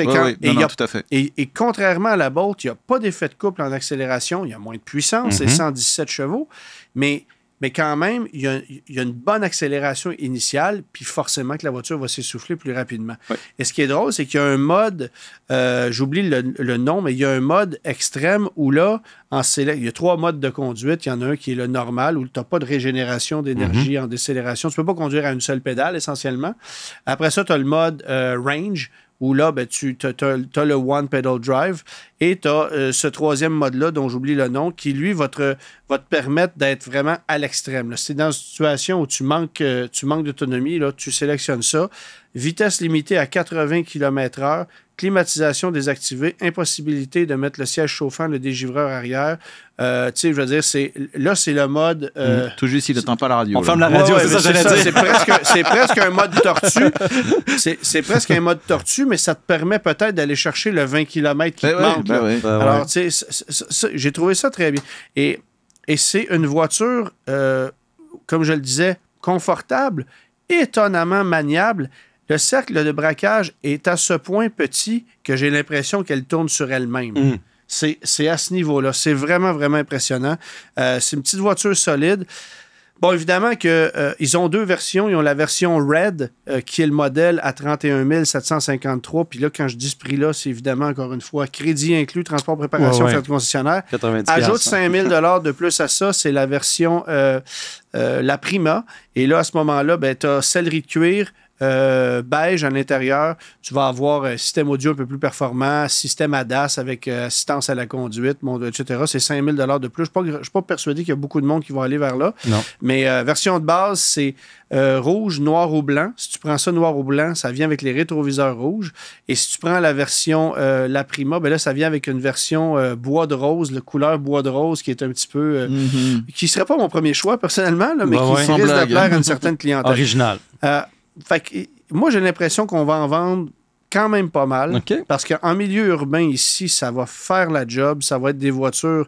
et, Et, contrairement à la Bolt, il n'y a pas d'effet de couple en accélération. Il y a moins de puissance, mm-hmm. c'est 117 chevaux. Mais mais quand même, il y, a, une bonne accélération initiale, puis forcément que la voiture va s'essouffler plus rapidement. Et ce qui est drôle, c'est qu'il y a un mode, euh, j'oublie le, nom, mais il y a un mode extrême où là, en il y a trois modes de conduite. Il y en a un qui est le normal, où tu n'as pas de régénération d'énergie mm-hmm. en décélération. Tu ne peux pas conduire à une seule pédale, essentiellement. Après ça, tu as le mode euh, range, où là, ben, tu as, le One Pedal Drive et tu as euh, ce troisième mode-là dont j'oublie le nom qui, lui, va te, permettre d'être vraiment à l'extrême. C'est dans une situation où tu manques, euh, tu manques d'autonomie, tu sélectionnes ça vitesse limitée à 80 km/h, climatisation désactivée, impossibilité de mettre le siège chauffant, le dégivreur arrière. Euh, c'est, là, c'est le mode. Euh, mm-hmm. Tout juste, il n'entend pas la radio. la radio, c'est C'est presque, un mode tortue. C'est, presque un mode tortue, mais ça te permet peut-être d'aller chercher le 20 km qui manque. Alors, tu j'ai trouvé ça très bien. Et, c'est une voiture, euh, comme je le disais, confortable, étonnamment maniable. Le cercle de braquage est à ce point petit que j'ai l'impression qu'elle tourne sur elle-même. Mm. C'est à ce niveau-là. C'est vraiment, vraiment impressionnant. Euh, c'est une petite voiture solide. Bon, évidemment qu'ils euh, ont deux versions. Ils ont la version Red, euh, qui est le modèle à 31 753. Puis là, quand je dis ce prix-là, c'est évidemment, encore une fois, crédit inclus, transport, préparation, ouais, de concessionnaire. Ajoute 5 000 hein. de plus à ça, c'est la version la Prima. Et là, à ce moment-là, ben, tu as céleri de cuir, euh, beige à l'intérieur. Tu vas avoir un euh, système audio un peu plus performant, système ADAS avec euh, assistance à la conduite, etc. C'est 5000 de plus. Je ne suis, pas persuadé qu'il y a beaucoup de monde qui va aller vers là. Mais version de base, c'est rouge, noir ou blanc. Si tu prends ça noir ou blanc, ça vient avec les rétroviseurs rouges. Et si tu prends la version La Prima, ben là, ça vient avec une version bois de rose, la couleur bois de rose qui est un petit peu... qui ne mm-hmm. qui serait pas mon premier choix personnellement, mais qui ouais, risque hein. plaire à une certaine clientèle. Original. Fait moi, j'ai l'impression qu'on va en vendre quand même pas mal. Parce qu'en milieu urbain, ici, ça va faire la job. Ça va être des voitures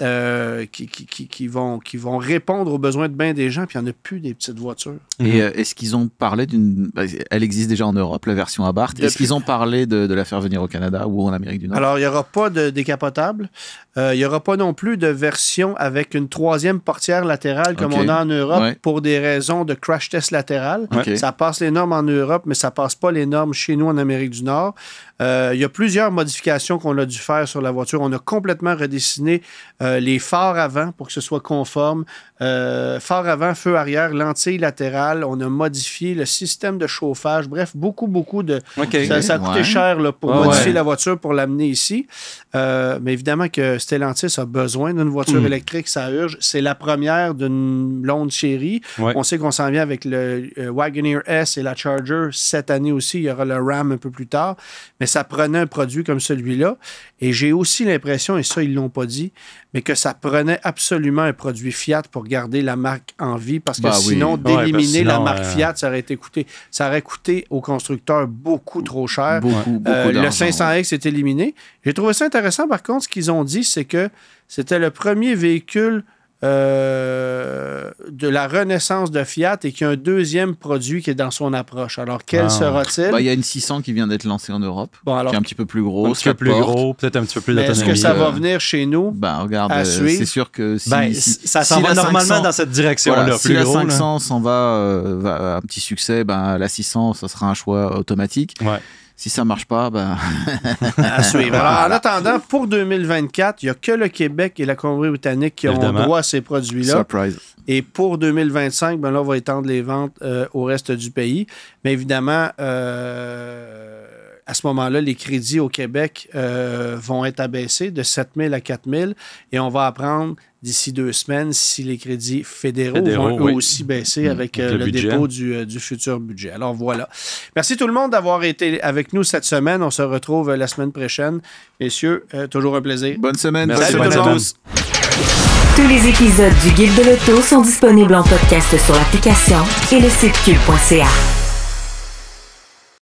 euh, qui, qui, vont, qui vont répondre aux besoins de bien des gens. Puis il n'y en a plus des petites voitures. Et mhm. euh, est-ce qu'ils ont parlé d'une. Bah, elle existe déjà en Europe, la version Abarth. Est-ce qu'ils ont parlé de, la faire venir au Canada ou en Amérique du Nord Alors, il n'y aura pas de décapotable. Euh, il y n'y aura pas non plus de version avec une troisième portière latérale comme on a en Europe pour des raisons de crash test latéral. Ça passe les normes en Europe, mais ça passe pas les normes chez nous en Amérique du Nord. Euh, il y a plusieurs modifications qu'on a dû faire sur la voiture. On a complètement redessiné euh, les phares avant pour que ce soit conforme. Euh, phares avant, feu arrière, lentilles latérales On a modifié le système de chauffage. Bref, beaucoup, beaucoup de... Ça, a coûté cher là, pour modifier la voiture, pour l'amener ici. mais évidemment que Stellantis a besoin d'une voiture hmm. électrique, ça urge. C'est la première d'une longue série. On sait qu'on s'en vient avec le Wagoneer S et la Charger cette année aussi. Il y aura le Ram un peu plus tard. Mais ça prenait un produit comme celui-là. Et j'ai aussi l'impression, et ça, ils ne l'ont pas dit, mais que ça prenait absolument un produit Fiat pour garder la marque en vie, parce que bah sinon, bah d'éliminer la marque euh, Fiat, ça aurait coûté. Ça aurait coûté aux constructeurs beaucoup trop cher. Euh, le 500X est éliminé. J'ai trouvé ça intéressant, par contre, ce qu'ils ont dit, c'est que c'était le premier véhicule euh, de la renaissance de Fiat et qu'il y a un deuxième produit qui est dans son approche. Alors, quel ah. sera-t-il? Bah, il y a une 600 qui vient d'être lancée en Europe, bon, qui est un petit peu plus grosse. plus gros, peut-être un petit peu plus d'autonomie. Est-ce que ça va euh, venir chez nous? Ben, regarde, euh, suivre. c'est sûr que si, ben, ça s'en va normalement dans cette direction-là. si la 500 s'en va, à un petit succès, ben, la 600, ça sera un choix automatique. Ouais si ça ne marche pas, ben. à suivre. en attendant, pour 2024, il n'y a que le Québec et la Colombie-Britannique qui ont droit à ces produits-là. Surprise. Et pour 2025, ben là, on va étendre les ventes euh, au reste du pays. Mais évidemment, euh, à ce moment-là, les crédits au Québec euh, vont être abaissés de 7 000 à 4 000 et on va apprendre d'ici deux semaines si les crédits fédéraux, vont aussi baisser mm-hmm. avec, euh, le, dépôt euh, du, futur budget. Alors voilà. Merci tout le monde d'avoir été avec nous cette semaine. On se retrouve la semaine prochaine. Messieurs, toujours un plaisir. Bonne semaine. Merci à bonne Tous les épisodes du Guide de l'auto sont disponibles en podcast sur l'application et le site cube.ca.